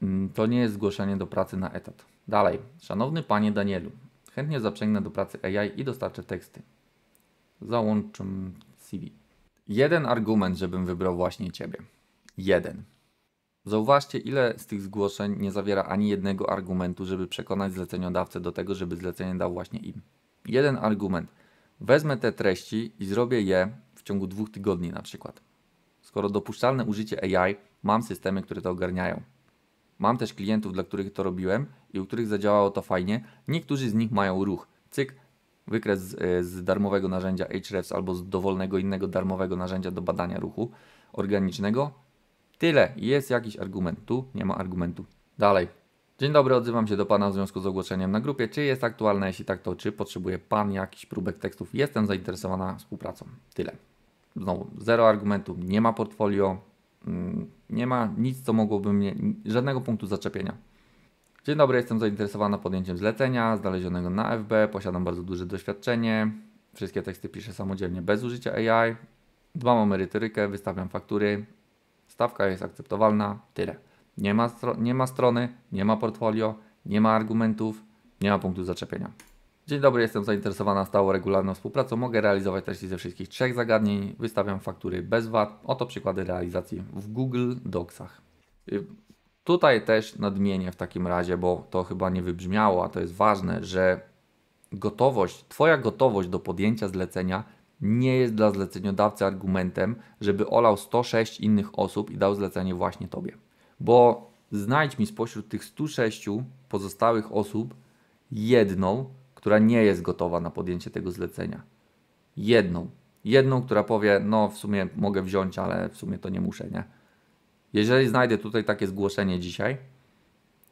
Mm, to nie jest zgłoszenie do pracy na etat. Dalej. Szanowny panie Danielu, chętnie zaprzęgnę do pracy AI i dostarczę teksty. Załączam CV. Jeden argument, żebym wybrał właśnie ciebie. Jeden. Zauważcie, ile z tych zgłoszeń nie zawiera ani jednego argumentu, żeby przekonać zleceniodawcę do tego, żeby zlecenie dał właśnie im. Jeden argument. Wezmę te treści i zrobię je w ciągu dwóch tygodni na przykład. Skoro dopuszczalne użycie AI, mam systemy, które to ogarniają. Mam też klientów, dla których to robiłem i u których zadziałało to fajnie. Niektórzy z nich mają ruch. Cyk, wykres z, e, z darmowego narzędzia HREFS albo z dowolnego innego darmowego narzędzia do badania ruchu organicznego. Tyle, jest jakiś argument. Tu nie ma argumentu. Dalej. Dzień dobry, odzywam się do Pana w związku z ogłoszeniem na grupie. Czy jest aktualne? Jeśli tak, to czy potrzebuje Pan jakichś próbek tekstów? Jestem zainteresowana współpracą. Tyle. Znowu, zero argumentu, nie ma portfolio, Mm, nie ma nic, co mogłoby mnie, żadnego punktu zaczepienia. Dzień dobry, jestem zainteresowana podjęciem zlecenia znalezionego na FB, posiadam bardzo duże doświadczenie, wszystkie teksty piszę samodzielnie bez użycia AI, dbam o merytorykę, wystawiam faktury, stawka jest akceptowalna, tyle. Nie ma, nie ma strony, nie ma portfolio, nie ma argumentów, nie ma punktu zaczepienia. Dzień dobry, jestem zainteresowana stałą regularną współpracą. Mogę realizować treści ze wszystkich trzech zagadnień. Wystawiam faktury bez VAT. Oto przykłady realizacji w Google Docsach. Y, tutaj też nadmienię w takim razie, bo to chyba nie wybrzmiało, a to jest ważne, że gotowość, Twoja gotowość do podjęcia zlecenia nie jest dla zleceniodawcy argumentem, żeby olał 106 innych osób i dał zlecenie właśnie Tobie. Bo znajdź mi spośród tych 106 pozostałych osób jedną, która nie jest gotowa na podjęcie tego zlecenia. Jedną. Jedną, która powie, no w sumie mogę wziąć, ale w sumie to nie muszę, nie? Jeżeli znajdę tutaj takie zgłoszenie dzisiaj,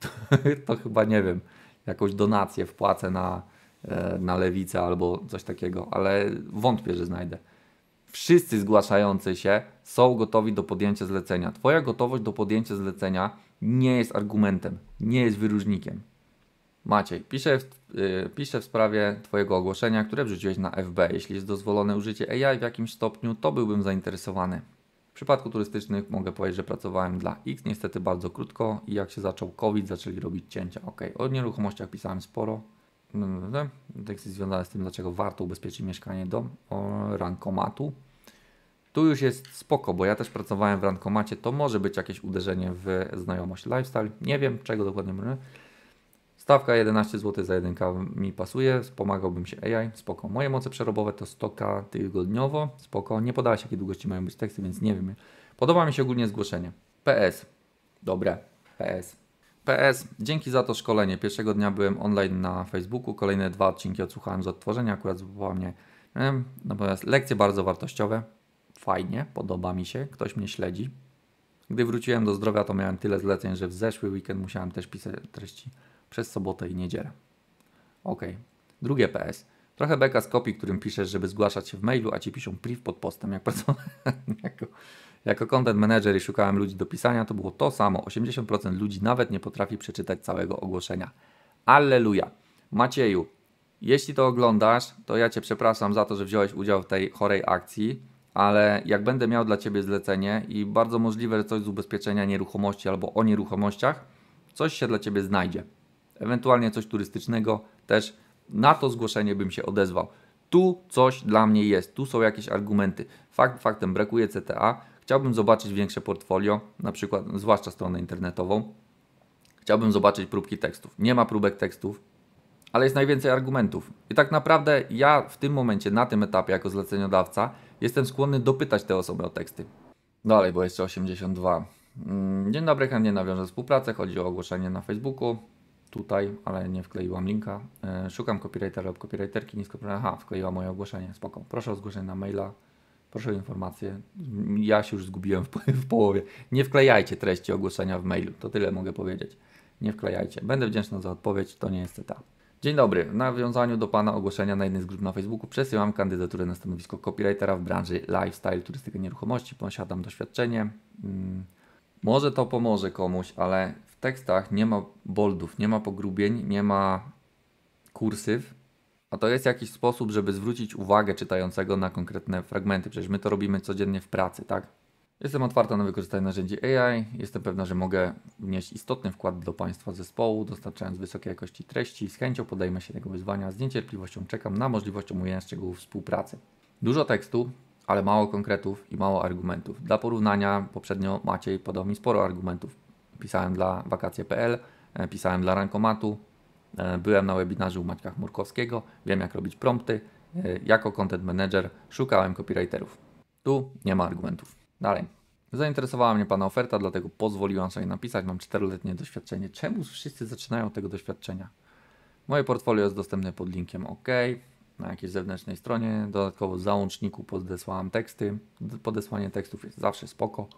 to, to chyba nie wiem, jakąś donację wpłacę na, e, na lewicę albo coś takiego, ale wątpię, że znajdę. Wszyscy zgłaszający się są gotowi do podjęcia zlecenia. Twoja gotowość do podjęcia zlecenia nie jest argumentem, nie jest wyróżnikiem. Maciej, piszę w, yy, w sprawie Twojego ogłoszenia, które wrzuciłeś na FB. Jeśli jest dozwolone użycie AI w jakimś stopniu, to byłbym zainteresowany. W przypadku turystycznych mogę powiedzieć, że pracowałem dla X niestety bardzo krótko i jak się zaczął COVID, zaczęli robić cięcia. Ok, o nieruchomościach pisałem sporo. Mm, no, Teksty tak związane z tym, dlaczego warto ubezpieczyć mieszkanie dom rankomatu. Tu już jest spoko, bo ja też pracowałem w rankomacie, to może być jakieś uderzenie w znajomość lifestyle. Nie wiem, czego dokładnie mówię. Stawka 11 zł za 1 mi pasuje, pomagałbym się AI, spoko. Moje moce przerobowe to 100k tygodniowo, spoko. Nie podała się, jakie długości mają być teksty, więc nie wiem. Podoba mi się ogólnie zgłoszenie. PS. Dobre. PS. PS. Dzięki za to szkolenie. Pierwszego dnia byłem online na Facebooku, kolejne dwa odcinki odsłuchałem z odtworzenia, akurat złapała mnie. Natomiast lekcje bardzo wartościowe. Fajnie, podoba mi się, ktoś mnie śledzi. Gdy wróciłem do zdrowia, to miałem tyle zleceń, że w zeszły weekend musiałem też pisać treści przez sobotę i niedzielę. Ok. Drugie PS. Trochę beka z kopii, którym piszesz, żeby zgłaszać się w mailu, a ci piszą priv pod postem. Jak pracowałem jako, jako content manager i szukałem ludzi do pisania, to było to samo. 80% ludzi nawet nie potrafi przeczytać całego ogłoszenia. Alleluja. Macieju, jeśli to oglądasz, to ja Cię przepraszam za to, że wziąłeś udział w tej chorej akcji, ale jak będę miał dla Ciebie zlecenie i bardzo możliwe, że coś z ubezpieczenia nieruchomości albo o nieruchomościach, coś się dla Ciebie znajdzie ewentualnie coś turystycznego też na to zgłoszenie bym się odezwał. Tu coś dla mnie jest, tu są jakieś argumenty. Fakt faktem brakuje CTA, chciałbym zobaczyć większe portfolio, na przykład zwłaszcza stronę internetową. Chciałbym zobaczyć próbki tekstów. Nie ma próbek tekstów, ale jest najwięcej argumentów. I tak naprawdę ja w tym momencie, na tym etapie jako zleceniodawca, jestem skłonny dopytać te osoby o teksty. Dalej, bo jeszcze 82. Mm, dzień dobry, chętnie nawiążę współpracę. Chodzi o ogłoszenie na Facebooku tutaj, ale nie wkleiłam linka. E, szukam copywritera lub copywriterki nisko Aha, wkleiła moje ogłoszenie, spoko. Proszę o zgłoszenie na maila, proszę o informację. Ja się już zgubiłem w, w, połowie. Nie wklejajcie treści ogłoszenia w mailu, to tyle mogę powiedzieć. Nie wklejajcie. Będę wdzięczny za odpowiedź, to nie jest ta. Dzień dobry. W nawiązaniu do Pana ogłoszenia na jednej z grup na Facebooku przesyłam kandydaturę na stanowisko copywritera w branży lifestyle, turystyka nieruchomości. Posiadam doświadczenie. Hmm. Może to pomoże komuś, ale tekstach nie ma boldów, nie ma pogrubień, nie ma kursyw, a to jest jakiś sposób, żeby zwrócić uwagę czytającego na konkretne fragmenty. Przecież my to robimy codziennie w pracy, tak? Jestem otwarta na wykorzystanie narzędzi AI. Jestem pewna, że mogę wnieść istotny wkład do Państwa zespołu, dostarczając wysokiej jakości treści. Z chęcią podejmę się tego wyzwania. Z niecierpliwością czekam na możliwość omówienia szczegółów współpracy. Dużo tekstu, ale mało konkretów i mało argumentów. Dla porównania poprzednio Maciej podał mi sporo argumentów pisałem dla wakacje.pl, e, pisałem dla Rankomatu, e, byłem na webinarze u Maćka Chmurkowskiego, wiem jak robić prompty, e, jako content manager szukałem copywriterów. Tu nie ma argumentów. Dalej. Zainteresowała mnie Pana oferta, dlatego pozwoliłam sobie napisać. Mam czteroletnie doświadczenie. Czemu wszyscy zaczynają tego doświadczenia? Moje portfolio jest dostępne pod linkiem OK na jakiejś zewnętrznej stronie. Dodatkowo w załączniku podesłałam teksty. Podesłanie tekstów jest zawsze spoko.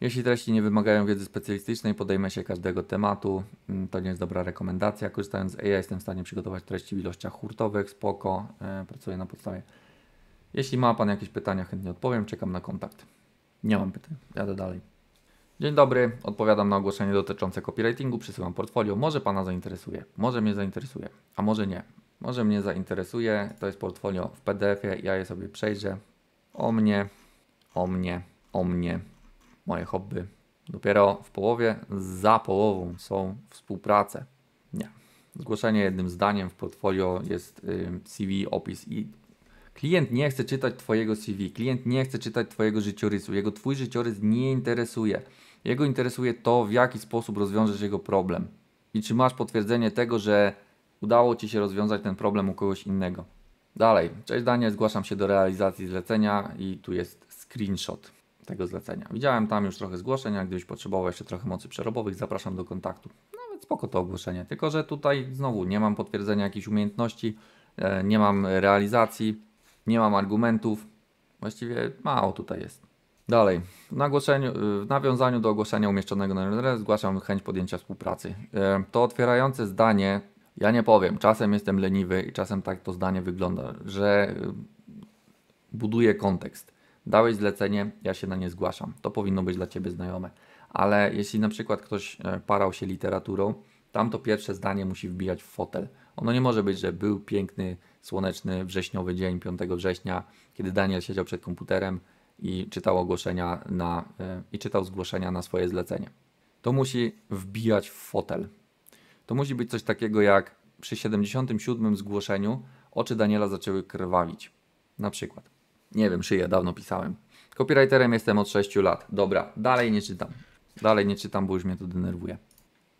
Jeśli treści nie wymagają wiedzy specjalistycznej, podejmę się każdego tematu. Mm, to nie jest dobra rekomendacja. Korzystając z AI jestem w stanie przygotować treści w ilościach hurtowych, spoko, e, pracuję na podstawie. Jeśli ma Pan jakieś pytania, chętnie odpowiem, czekam na kontakt. Nie mam pytań, jadę dalej. Dzień dobry, odpowiadam na ogłoszenie dotyczące copywritingu, przysyłam portfolio. Może Pana zainteresuje, może mnie zainteresuje, a może nie. Może mnie zainteresuje, to jest portfolio w PDF-ie, ja je sobie przejrzę. O mnie, o mnie, o mnie, moje hobby. Dopiero w połowie, za połową są współprace. Nie. Zgłoszenie jednym zdaniem w portfolio jest y, CV, opis i klient nie chce czytać Twojego CV, klient nie chce czytać Twojego życiorysu, jego Twój życiorys nie interesuje. Jego interesuje to, w jaki sposób rozwiążesz jego problem i czy masz potwierdzenie tego, że udało Ci się rozwiązać ten problem u kogoś innego. Dalej, cześć Daniel, zgłaszam się do realizacji zlecenia i tu jest screenshot tego zlecenia. Widziałem tam już trochę zgłoszeń, a gdybyś potrzebował jeszcze trochę mocy przerobowych, zapraszam do kontaktu. Nawet no spoko to ogłoszenie, tylko że tutaj znowu nie mam potwierdzenia jakichś umiejętności, e, nie mam realizacji, nie mam argumentów. Właściwie mało tutaj jest. Dalej, w, nawiązaniu do ogłoszenia umieszczonego na Renderze zgłaszam chęć podjęcia współpracy. E, to otwierające zdanie, ja nie powiem, czasem jestem leniwy i czasem tak to zdanie wygląda, że e, buduje kontekst dałeś zlecenie, ja się na nie zgłaszam. To powinno być dla Ciebie znajome. Ale jeśli na przykład ktoś e, parał się literaturą, tam to pierwsze zdanie musi wbijać w fotel. Ono nie może być, że był piękny, słoneczny, wrześniowy dzień 5 września, kiedy Daniel siedział przed komputerem i czytał ogłoszenia na, e, i czytał zgłoszenia na swoje zlecenie. To musi wbijać w fotel. To musi być coś takiego jak przy 77 zgłoszeniu oczy Daniela zaczęły krwawić. Na przykład. Nie wiem, szyję, dawno pisałem. Copywriterem jestem od 6 lat. Dobra, dalej nie czytam. Dalej nie czytam, bo już mnie to denerwuje.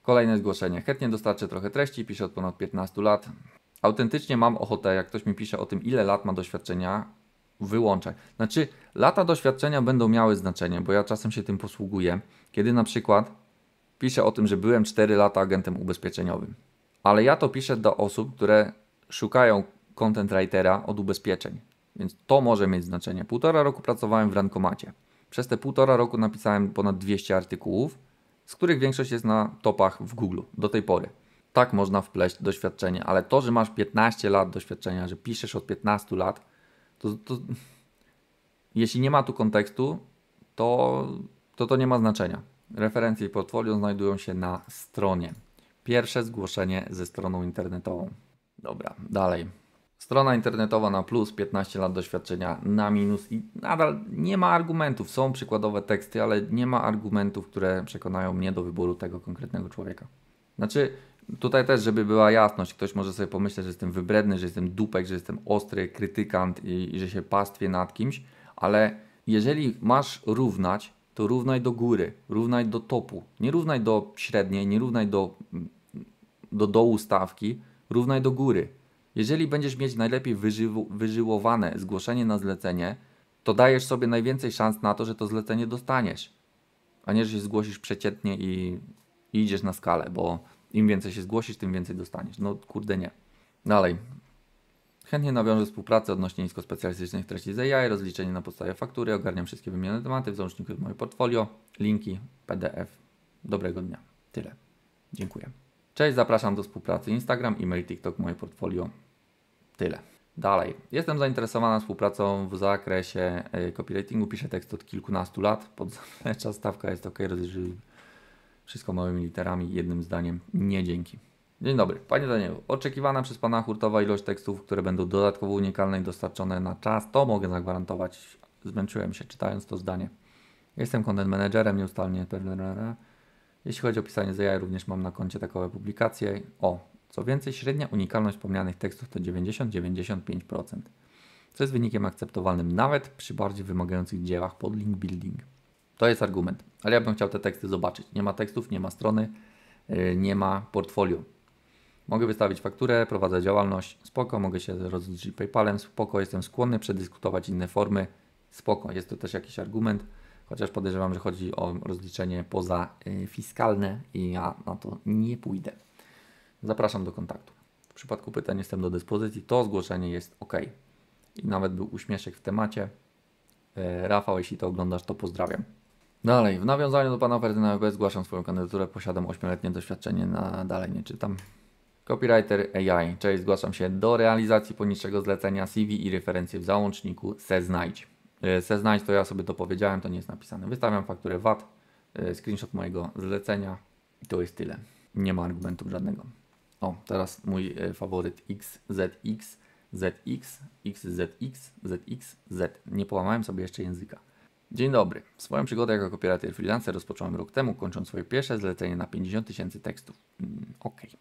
Kolejne zgłoszenie. Chętnie dostarczę trochę treści, piszę od ponad 15 lat. Autentycznie mam ochotę, jak ktoś mi pisze o tym, ile lat ma doświadczenia, wyłączać. Znaczy, lata doświadczenia będą miały znaczenie, bo ja czasem się tym posługuję, kiedy na przykład piszę o tym, że byłem 4 lata agentem ubezpieczeniowym. Ale ja to piszę do osób, które szukają content writera od ubezpieczeń. Więc to może mieć znaczenie. Półtora roku pracowałem w Rankomacie. Przez te półtora roku napisałem ponad 200 artykułów, z których większość jest na topach w Google do tej pory. Tak można wpleść doświadczenie, ale to, że masz 15 lat doświadczenia, że piszesz od 15 lat, to, to jeśli nie ma tu kontekstu, to, to to nie ma znaczenia. Referencje i portfolio znajdują się na stronie. Pierwsze zgłoszenie ze stroną internetową. Dobra, dalej. Strona internetowa na plus, 15 lat doświadczenia na minus i nadal nie ma argumentów. Są przykładowe teksty, ale nie ma argumentów, które przekonają mnie do wyboru tego konkretnego człowieka. Znaczy, tutaj też, żeby była jasność, ktoś może sobie pomyśleć, że jestem wybredny, że jestem dupek, że jestem ostry krytykant i, i że się pastwię nad kimś, ale jeżeli masz równać, to równaj do góry, równaj do topu. Nie równaj do średniej, nie równaj do, do dołu stawki, równaj do góry jeżeli będziesz mieć najlepiej wyżyłowane zgłoszenie na zlecenie, to dajesz sobie najwięcej szans na to, że to zlecenie dostaniesz. A nie, że się zgłosisz przeciętnie i, i idziesz na skalę, bo im więcej się zgłosisz, tym więcej dostaniesz. No kurde nie. Dalej. Chętnie nawiążę współpracę odnośnie niskospecjalistycznych treści z AI, rozliczenie na podstawie faktury, ogarniam wszystkie wymienione tematy w załączniku w moje portfolio, linki, PDF. Dobrego dnia. Tyle. Dziękuję. Cześć, zapraszam do współpracy Instagram, e-mail, TikTok, moje portfolio. Tyle. Dalej. Jestem zainteresowana współpracą w zakresie y, copywritingu. Piszę tekst od kilkunastu lat. Pod stawka jest ok, rozliczy wszystko małymi literami, jednym zdaniem. Nie dzięki. Dzień dobry. Panie Danielu, oczekiwana przez Pana hurtowa ilość tekstów, które będą dodatkowo unikalne i dostarczone na czas, to mogę zagwarantować. Zmęczyłem się czytając to zdanie. Jestem content managerem, nieustannie. Jeśli chodzi o pisanie z AI, również mam na koncie takowe publikacje. O, co więcej, średnia unikalność wspomnianych tekstów to 90-95%, co jest wynikiem akceptowalnym nawet przy bardziej wymagających dziełach pod link building. To jest argument, ale ja bym chciał te teksty zobaczyć. Nie ma tekstów, nie ma strony, y, nie ma portfolio. Mogę wystawić fakturę, prowadzę działalność, spoko, mogę się rozliczyć PayPalem, spoko, jestem skłonny przedyskutować inne formy, spoko, jest to też jakiś argument chociaż podejrzewam, że chodzi o rozliczenie pozafiskalne y, i ja na to nie pójdę. Zapraszam do kontaktu. W przypadku pytań jestem do dyspozycji, to zgłoszenie jest ok. I nawet był uśmieszek w temacie. E, Rafał, jeśli to oglądasz, to pozdrawiam. Dalej, w nawiązaniu do pana Ferdyna WB zgłaszam swoją kandydaturę, posiadam 8-letnie doświadczenie, na dalej nie czytam. Copywriter AI, cześć, zgłaszam się do realizacji poniższego zlecenia CV i referencje w załączniku se znajdź zeznań, to ja sobie to powiedziałem, to nie jest napisane. Wystawiam fakturę VAT, e, screenshot mojego zlecenia i to jest tyle. Nie ma argumentu żadnego. O, teraz mój e, faworyt XZX, ZX, XZX, Z. Nie połamałem sobie jeszcze języka. Dzień dobry. Swoją przygodę jako copywriter freelancer rozpocząłem rok temu, kończąc swoje pierwsze zlecenie na 50 tysięcy tekstów. Mm, Okej. Okay.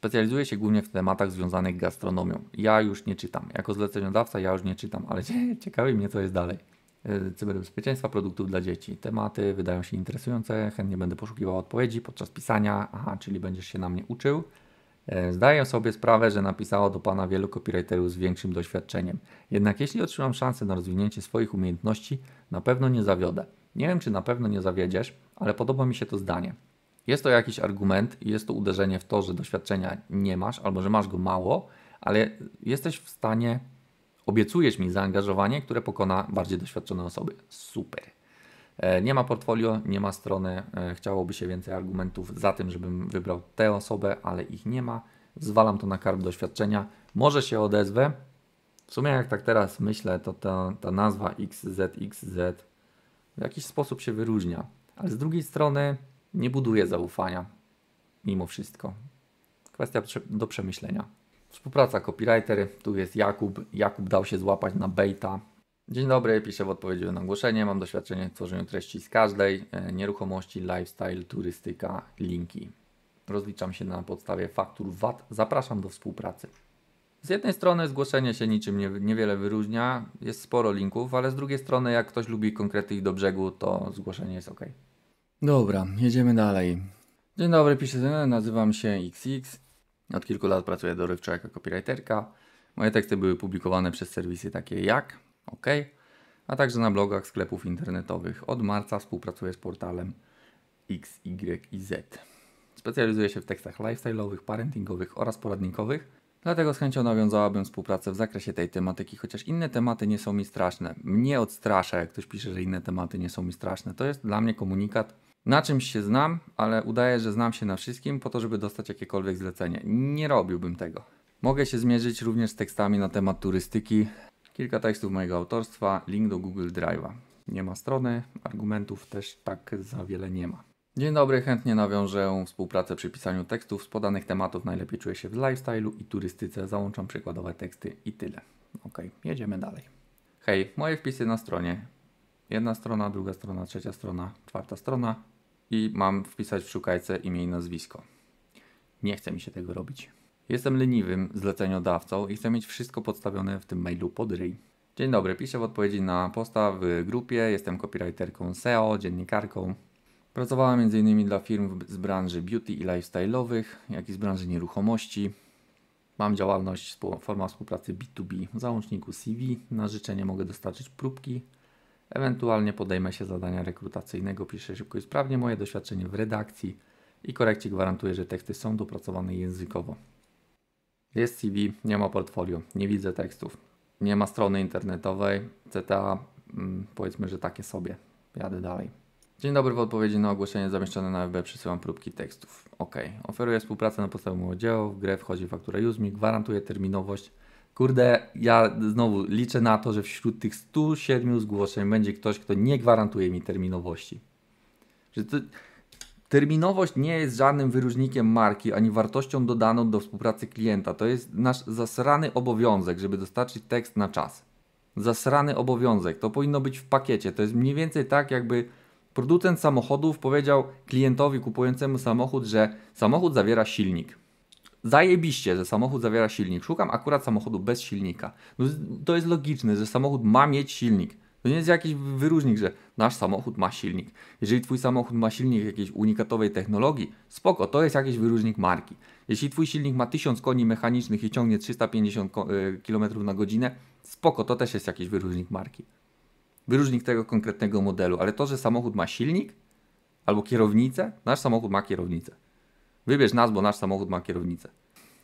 Specjalizuję się głównie w tematach związanych z gastronomią. Ja już nie czytam. Jako zleceniodawca ja już nie czytam, ale ciekawi mnie, co jest dalej. E, cyberbezpieczeństwa produktów dla dzieci. Tematy wydają się interesujące, chętnie będę poszukiwał odpowiedzi podczas pisania. Aha, czyli będziesz się na mnie uczył. E, zdaję sobie sprawę, że napisało do Pana wielu copywriterów z większym doświadczeniem. Jednak jeśli otrzymam szansę na rozwinięcie swoich umiejętności, na pewno nie zawiodę. Nie wiem, czy na pewno nie zawiedziesz, ale podoba mi się to zdanie. Jest to jakiś argument i jest to uderzenie w to, że doświadczenia nie masz albo że masz go mało, ale jesteś w stanie, obiecujesz mi zaangażowanie, które pokona bardziej doświadczone osoby. Super. E, nie ma portfolio, nie ma strony. E, chciałoby się więcej argumentów za tym, żebym wybrał tę osobę, ale ich nie ma. Zwalam to na karb doświadczenia. Może się odezwę. W sumie, jak tak teraz myślę, to ta, ta nazwa XZXZ w jakiś sposób się wyróżnia. Ale z drugiej strony, nie buduje zaufania mimo wszystko. Kwestia do przemyślenia. Współpraca copywriter, tu jest Jakub. Jakub dał się złapać na beta. Dzień dobry, piszę w odpowiedzi na ogłoszenie. Mam doświadczenie w tworzeniu treści z każdej e, nieruchomości, lifestyle, turystyka, linki. Rozliczam się na podstawie faktur VAT. Zapraszam do współpracy. Z jednej strony zgłoszenie się niczym nie, niewiele wyróżnia, jest sporo linków, ale z drugiej strony, jak ktoś lubi konkrety i do brzegu, to zgłoszenie jest ok. Dobra, jedziemy dalej. Dzień dobry, piszę nazywam się XX. Od kilku lat pracuję dorywczo jako copywriterka. Moje teksty były publikowane przez serwisy takie jak OK, a także na blogach sklepów internetowych. Od marca współpracuję z portalem y Z. Specjalizuję się w tekstach lifestyle'owych, parentingowych oraz poradnikowych, dlatego z chęcią nawiązałabym współpracę w zakresie tej tematyki, chociaż inne tematy nie są mi straszne. Mnie odstrasza, jak ktoś pisze, że inne tematy nie są mi straszne. To jest dla mnie komunikat, na czymś się znam, ale udaję, że znam się na wszystkim po to, żeby dostać jakiekolwiek zlecenie. Nie robiłbym tego. Mogę się zmierzyć również z tekstami na temat turystyki. Kilka tekstów mojego autorstwa, link do Google Drive'a. Nie ma strony, argumentów też tak za wiele nie ma. Dzień dobry, chętnie nawiążę współpracę przy pisaniu tekstów. Z podanych tematów najlepiej czuję się w lifestyle'u i turystyce. Załączam przykładowe teksty i tyle. Ok, jedziemy dalej. Hej, moje wpisy na stronie. Jedna strona, druga strona, trzecia strona, czwarta strona i mam wpisać w szukajce imię i nazwisko. Nie chce mi się tego robić. Jestem leniwym zleceniodawcą i chcę mieć wszystko podstawione w tym mailu pod ryj. Dzień dobry, piszę w odpowiedzi na posta w grupie. Jestem copywriterką SEO, dziennikarką. Pracowałam m.in. dla firm z branży beauty i lifestyle'owych, jak i z branży nieruchomości. Mam działalność, forma współpracy B2B w załączniku CV. Na życzenie mogę dostarczyć próbki Ewentualnie podejmę się zadania rekrutacyjnego, piszę szybko i sprawnie moje doświadczenie w redakcji i korekcie gwarantuje, że teksty są dopracowane językowo. Jest CV, nie ma portfolio, nie widzę tekstów, nie ma strony internetowej, CTA, mm, powiedzmy, że takie sobie. Jadę dalej. Dzień dobry, w odpowiedzi na ogłoszenie zamieszczone na FB e przesyłam próbki tekstów. Ok. Oferuję współpracę na podstawie mojego dzieła, w grę wchodzi faktura USMI, gwarantuje terminowość, Kurde, ja znowu liczę na to, że wśród tych 107 zgłoszeń będzie ktoś, kto nie gwarantuje mi terminowości. Że to, terminowość nie jest żadnym wyróżnikiem marki ani wartością dodaną do współpracy klienta. To jest nasz zasrany obowiązek, żeby dostarczyć tekst na czas. Zasrany obowiązek. To powinno być w pakiecie. To jest mniej więcej tak, jakby producent samochodów powiedział klientowi kupującemu samochód, że samochód zawiera silnik. Zajebiście, że samochód zawiera silnik. Szukam akurat samochodu bez silnika. No, to jest logiczne, że samochód ma mieć silnik. To nie jest jakiś wyróżnik, że nasz samochód ma silnik. Jeżeli twój samochód ma silnik jakiejś unikatowej technologii, spoko, to jest jakiś wyróżnik marki. Jeśli twój silnik ma 1000 koni mechanicznych i ciągnie 350 km e, na godzinę, spoko, to też jest jakiś wyróżnik marki. Wyróżnik tego konkretnego modelu, ale to, że samochód ma silnik albo kierownicę, nasz samochód ma kierownicę. Wybierz nas, bo nasz samochód ma kierownicę.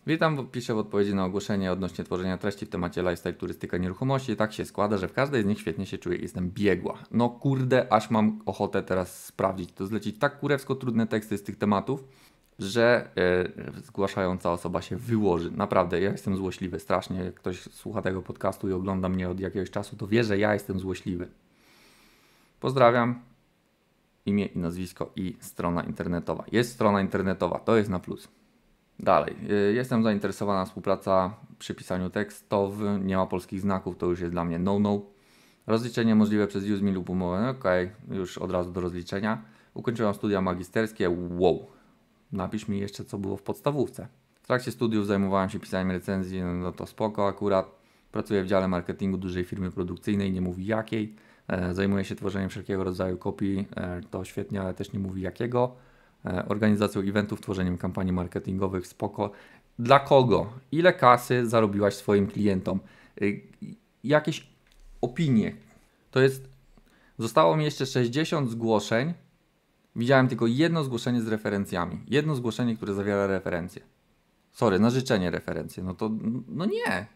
Witam w w odpowiedzi na ogłoszenie odnośnie tworzenia treści w temacie lifestyle, turystyka, nieruchomości. Tak się składa, że w każdej z nich świetnie się czuję i jestem biegła. No kurde, aż mam ochotę teraz sprawdzić. To zlecić tak kurewsko trudne teksty z tych tematów, że yy, zgłaszająca osoba się wyłoży. Naprawdę, ja jestem złośliwy strasznie. Jak ktoś słucha tego podcastu i ogląda mnie od jakiegoś czasu, to wie, że ja jestem złośliwy. Pozdrawiam imię i nazwisko i strona internetowa. Jest strona internetowa, to jest na plus. Dalej, y, jestem zainteresowana współpraca przy pisaniu tekstowym, nie ma polskich znaków, to już jest dla mnie no-no. Rozliczenie możliwe przez UseMe lub umowę, no, ok, już od razu do rozliczenia. Ukończyłam studia magisterskie, wow. Napisz mi jeszcze, co było w podstawówce. W trakcie studiów zajmowałem się pisaniem recenzji, no, no to spoko akurat. Pracuję w dziale marketingu dużej firmy produkcyjnej, nie mówi jakiej. E, zajmuje się tworzeniem wszelkiego rodzaju kopii, e, to świetnie, ale też nie mówi jakiego. E, organizacją eventów, tworzeniem kampanii marketingowych, spoko. Dla kogo? Ile kasy zarobiłaś swoim klientom? Jakieś opinie. To jest, zostało mi jeszcze 60 zgłoszeń. Widziałem tylko jedno zgłoszenie z referencjami. Jedno zgłoszenie, które zawiera referencje. Sorry, na życzenie referencje. No to, no nie.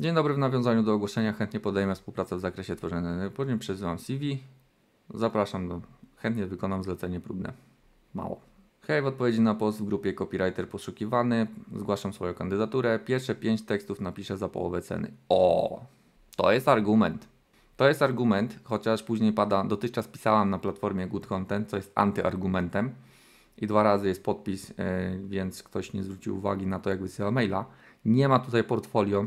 Dzień dobry, w nawiązaniu do ogłoszenia chętnie podejmę współpracę w zakresie tworzenia później przesyłam CV. Zapraszam, do... chętnie wykonam zlecenie próbne. Mało. Hej, w odpowiedzi na post w grupie copywriter poszukiwany zgłaszam swoją kandydaturę. Pierwsze 5 tekstów napiszę za połowę ceny. O, to jest argument. To jest argument, chociaż później pada, dotychczas pisałam na platformie Good Content, co jest antyargumentem i dwa razy jest podpis, e, więc ktoś nie zwrócił uwagi na to, jak wysyła maila. Nie ma tutaj portfolio,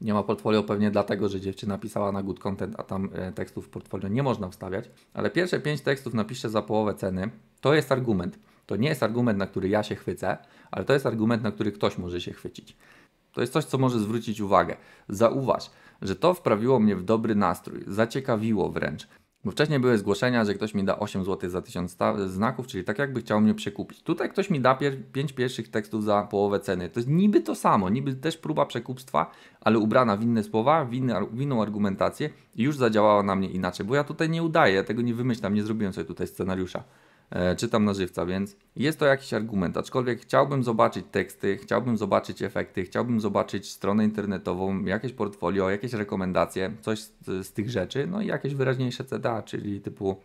nie ma portfolio pewnie dlatego, że dziewczyna pisała na good content, a tam e, tekstów w portfolio nie można wstawiać. Ale pierwsze pięć tekstów napiszę za połowę ceny. To jest argument. To nie jest argument, na który ja się chwycę, ale to jest argument, na który ktoś może się chwycić. To jest coś, co może zwrócić uwagę. Zauważ, że to wprawiło mnie w dobry nastrój, zaciekawiło wręcz. Bo wcześniej były zgłoszenia, że ktoś mi da 8 zł za 1000 znaków, czyli tak jakby chciał mnie przekupić. Tutaj ktoś mi da 5 pierwszych tekstów za połowę ceny. To jest niby to samo, niby też próba przekupstwa, ale ubrana w inne słowa, w, inny, w inną argumentację i już zadziałała na mnie inaczej, bo ja tutaj nie udaję, ja tego nie wymyślam, nie zrobiłem sobie tutaj scenariusza. E, czytam na żywca, więc jest to jakiś argument. Aczkolwiek chciałbym zobaczyć teksty, chciałbym zobaczyć efekty, chciałbym zobaczyć stronę internetową, jakieś portfolio, jakieś rekomendacje, coś z, z tych rzeczy, no i jakieś wyraźniejsze CDA, czyli typu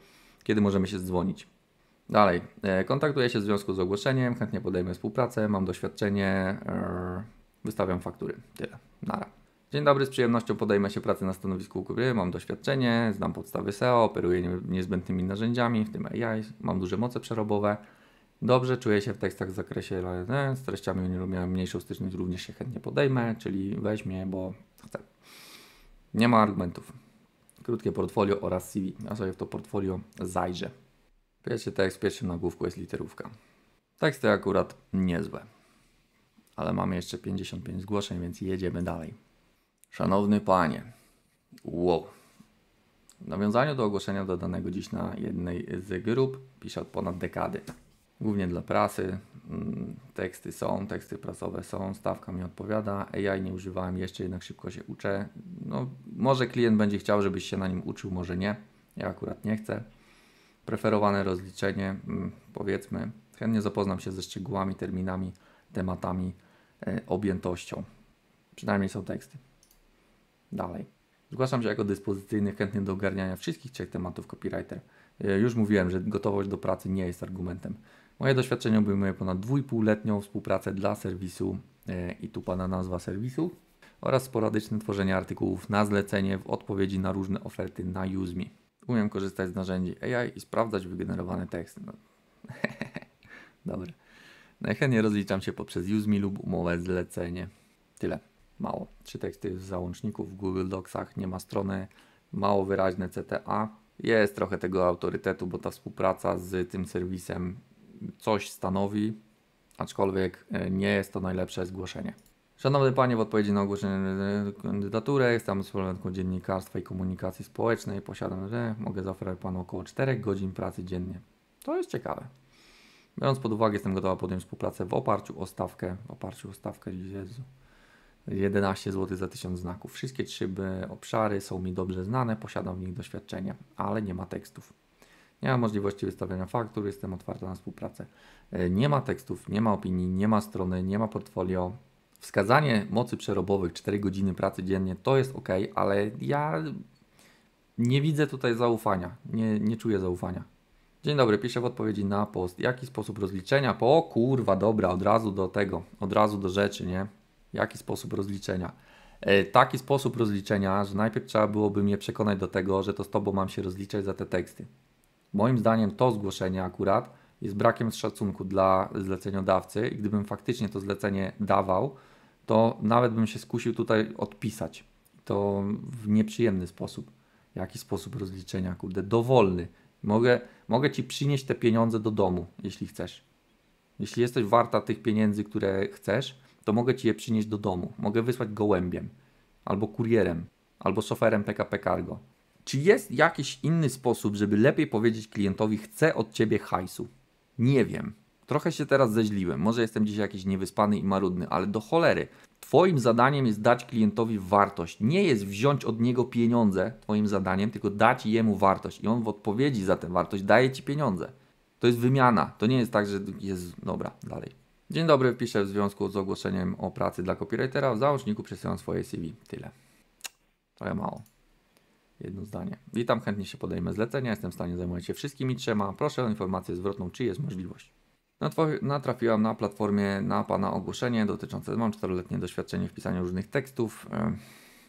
kiedy możemy się dzwonić. Dalej, e, kontaktuję się w związku z ogłoszeniem, chętnie podejmę współpracę, mam doświadczenie, e, wystawiam faktury. Tyle. Nara. Dzień dobry, z przyjemnością podejmę się pracy na stanowisku gry. Mam doświadczenie, znam podstawy SEO, operuję niezbędnymi narzędziami, w tym AI, mam duże moce przerobowe. Dobrze czuję się w tekstach w zakresie LNN, e. z treściami nie lubię mniejszą styczność, również się chętnie podejmę, czyli weźmie, bo chcę. Nie ma argumentów. Krótkie portfolio oraz CV, a sobie w to portfolio zajrzę. Pierwszy tekst w pierwszym nagłówku jest literówka. Teksty akurat niezłe, ale mamy jeszcze 55 zgłoszeń, więc jedziemy dalej. Szanowny Panie, wow. W nawiązaniu do ogłoszenia dodanego dziś na jednej z grup, piszę od ponad dekady. Głównie dla prasy, mm, teksty są, teksty prasowe są, stawka mi odpowiada, AI nie używałem jeszcze, jednak szybko się uczę. No, może klient będzie chciał, żebyś się na nim uczył, może nie. Ja akurat nie chcę. Preferowane rozliczenie, mm, powiedzmy, chętnie zapoznam się ze szczegółami, terminami, tematami, e, objętością. Przynajmniej są teksty. Dalej. Zgłaszam się jako dyspozycyjny, chętny do ogarniania wszystkich trzech tematów copywriter. E, już mówiłem, że gotowość do pracy nie jest argumentem. Moje doświadczenie obejmuje ponad 2,5-letnią współpracę dla serwisu e, i tu pana nazwa serwisu oraz sporadyczne tworzenie artykułów na zlecenie w odpowiedzi na różne oferty na UseMe. Umiem korzystać z narzędzi AI i sprawdzać wygenerowane teksty. No. Dobra. Najchętniej rozliczam się poprzez UseMe lub umowę zlecenie. Tyle mało. Czy teksty w załączniku w Google Docsach nie ma strony, mało wyraźne CTA. Jest trochę tego autorytetu, bo ta współpraca z tym serwisem coś stanowi, aczkolwiek e, nie jest to najlepsze zgłoszenie. Szanowny Panie, w odpowiedzi na ogłoszenie kandydaturę jestem absolwentką dziennikarstwa i komunikacji społecznej. Posiadam, że mogę zaoferować Panu około 4 godzin pracy dziennie. To jest ciekawe. Biorąc pod uwagę, jestem gotowa podjąć współpracę w oparciu o stawkę, w oparciu o stawkę, Jezu. 11 zł za 1000 znaków. Wszystkie trzy obszary są mi dobrze znane, posiadam w nich doświadczenie, ale nie ma tekstów. Nie ma możliwości wystawiania faktur, jestem otwarta na współpracę. E, nie ma tekstów, nie ma opinii, nie ma strony, nie ma portfolio. Wskazanie mocy przerobowych 4 godziny pracy dziennie to jest ok, ale ja nie widzę tutaj zaufania, nie, nie czuję zaufania. Dzień dobry, piszę w odpowiedzi na post. Jaki sposób rozliczenia? Po kurwa, dobra, od razu do tego, od razu do rzeczy, nie? Jaki sposób rozliczenia? E, taki sposób rozliczenia, że najpierw trzeba byłoby mnie przekonać do tego, że to z Tobą mam się rozliczać za te teksty. Moim zdaniem to zgłoszenie akurat jest brakiem szacunku dla zleceniodawcy i gdybym faktycznie to zlecenie dawał, to nawet bym się skusił tutaj odpisać. To w nieprzyjemny sposób. Jaki sposób rozliczenia, kurde, dowolny. Mogę, mogę Ci przynieść te pieniądze do domu, jeśli chcesz. Jeśli jesteś warta tych pieniędzy, które chcesz, to mogę ci je przynieść do domu. Mogę wysłać gołębiem, albo kurierem, albo szoferem PKP Cargo. Czy jest jakiś inny sposób, żeby lepiej powiedzieć klientowi, chcę od ciebie hajsu? Nie wiem. Trochę się teraz zeźliłem. Może jestem dzisiaj jakiś niewyspany i marudny, ale do cholery. Twoim zadaniem jest dać klientowi wartość. Nie jest wziąć od niego pieniądze, Twoim zadaniem, tylko dać jemu wartość. I on w odpowiedzi za tę wartość daje Ci pieniądze. To jest wymiana. To nie jest tak, że jest dobra, dalej. Dzień dobry, piszę w związku z ogłoszeniem o pracy dla copywritera. W załączniku przesyłam swoje CV. Tyle. Trochę mało. Jedno zdanie. Witam, chętnie się podejmę zlecenia. Jestem w stanie zajmować się wszystkimi trzema. Proszę o informację zwrotną, czy jest możliwość. Natrafiłam na platformie na Pana ogłoszenie dotyczące, mam czteroletnie doświadczenie w pisaniu różnych tekstów.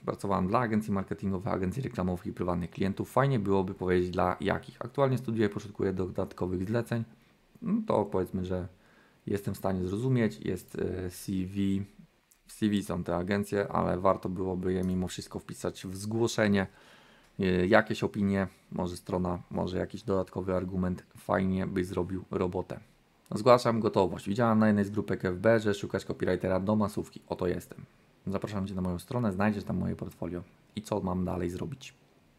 Pracowałam dla agencji marketingowej, agencji reklamowych i prywatnych klientów. Fajnie byłoby powiedzieć dla jakich. Aktualnie studiuję, poszukuję dodatkowych zleceń. No to powiedzmy, że jestem w stanie zrozumieć. Jest e, CV, w CV są te agencje, ale warto byłoby je mimo wszystko wpisać w zgłoszenie. E, jakieś opinie, może strona, może jakiś dodatkowy argument, fajnie by zrobił robotę. Zgłaszam gotowość. Widziałam na jednej z grupek FB, że szukasz copywritera do masówki. Oto jestem. Zapraszam Cię na moją stronę, znajdziesz tam moje portfolio. I co mam dalej zrobić?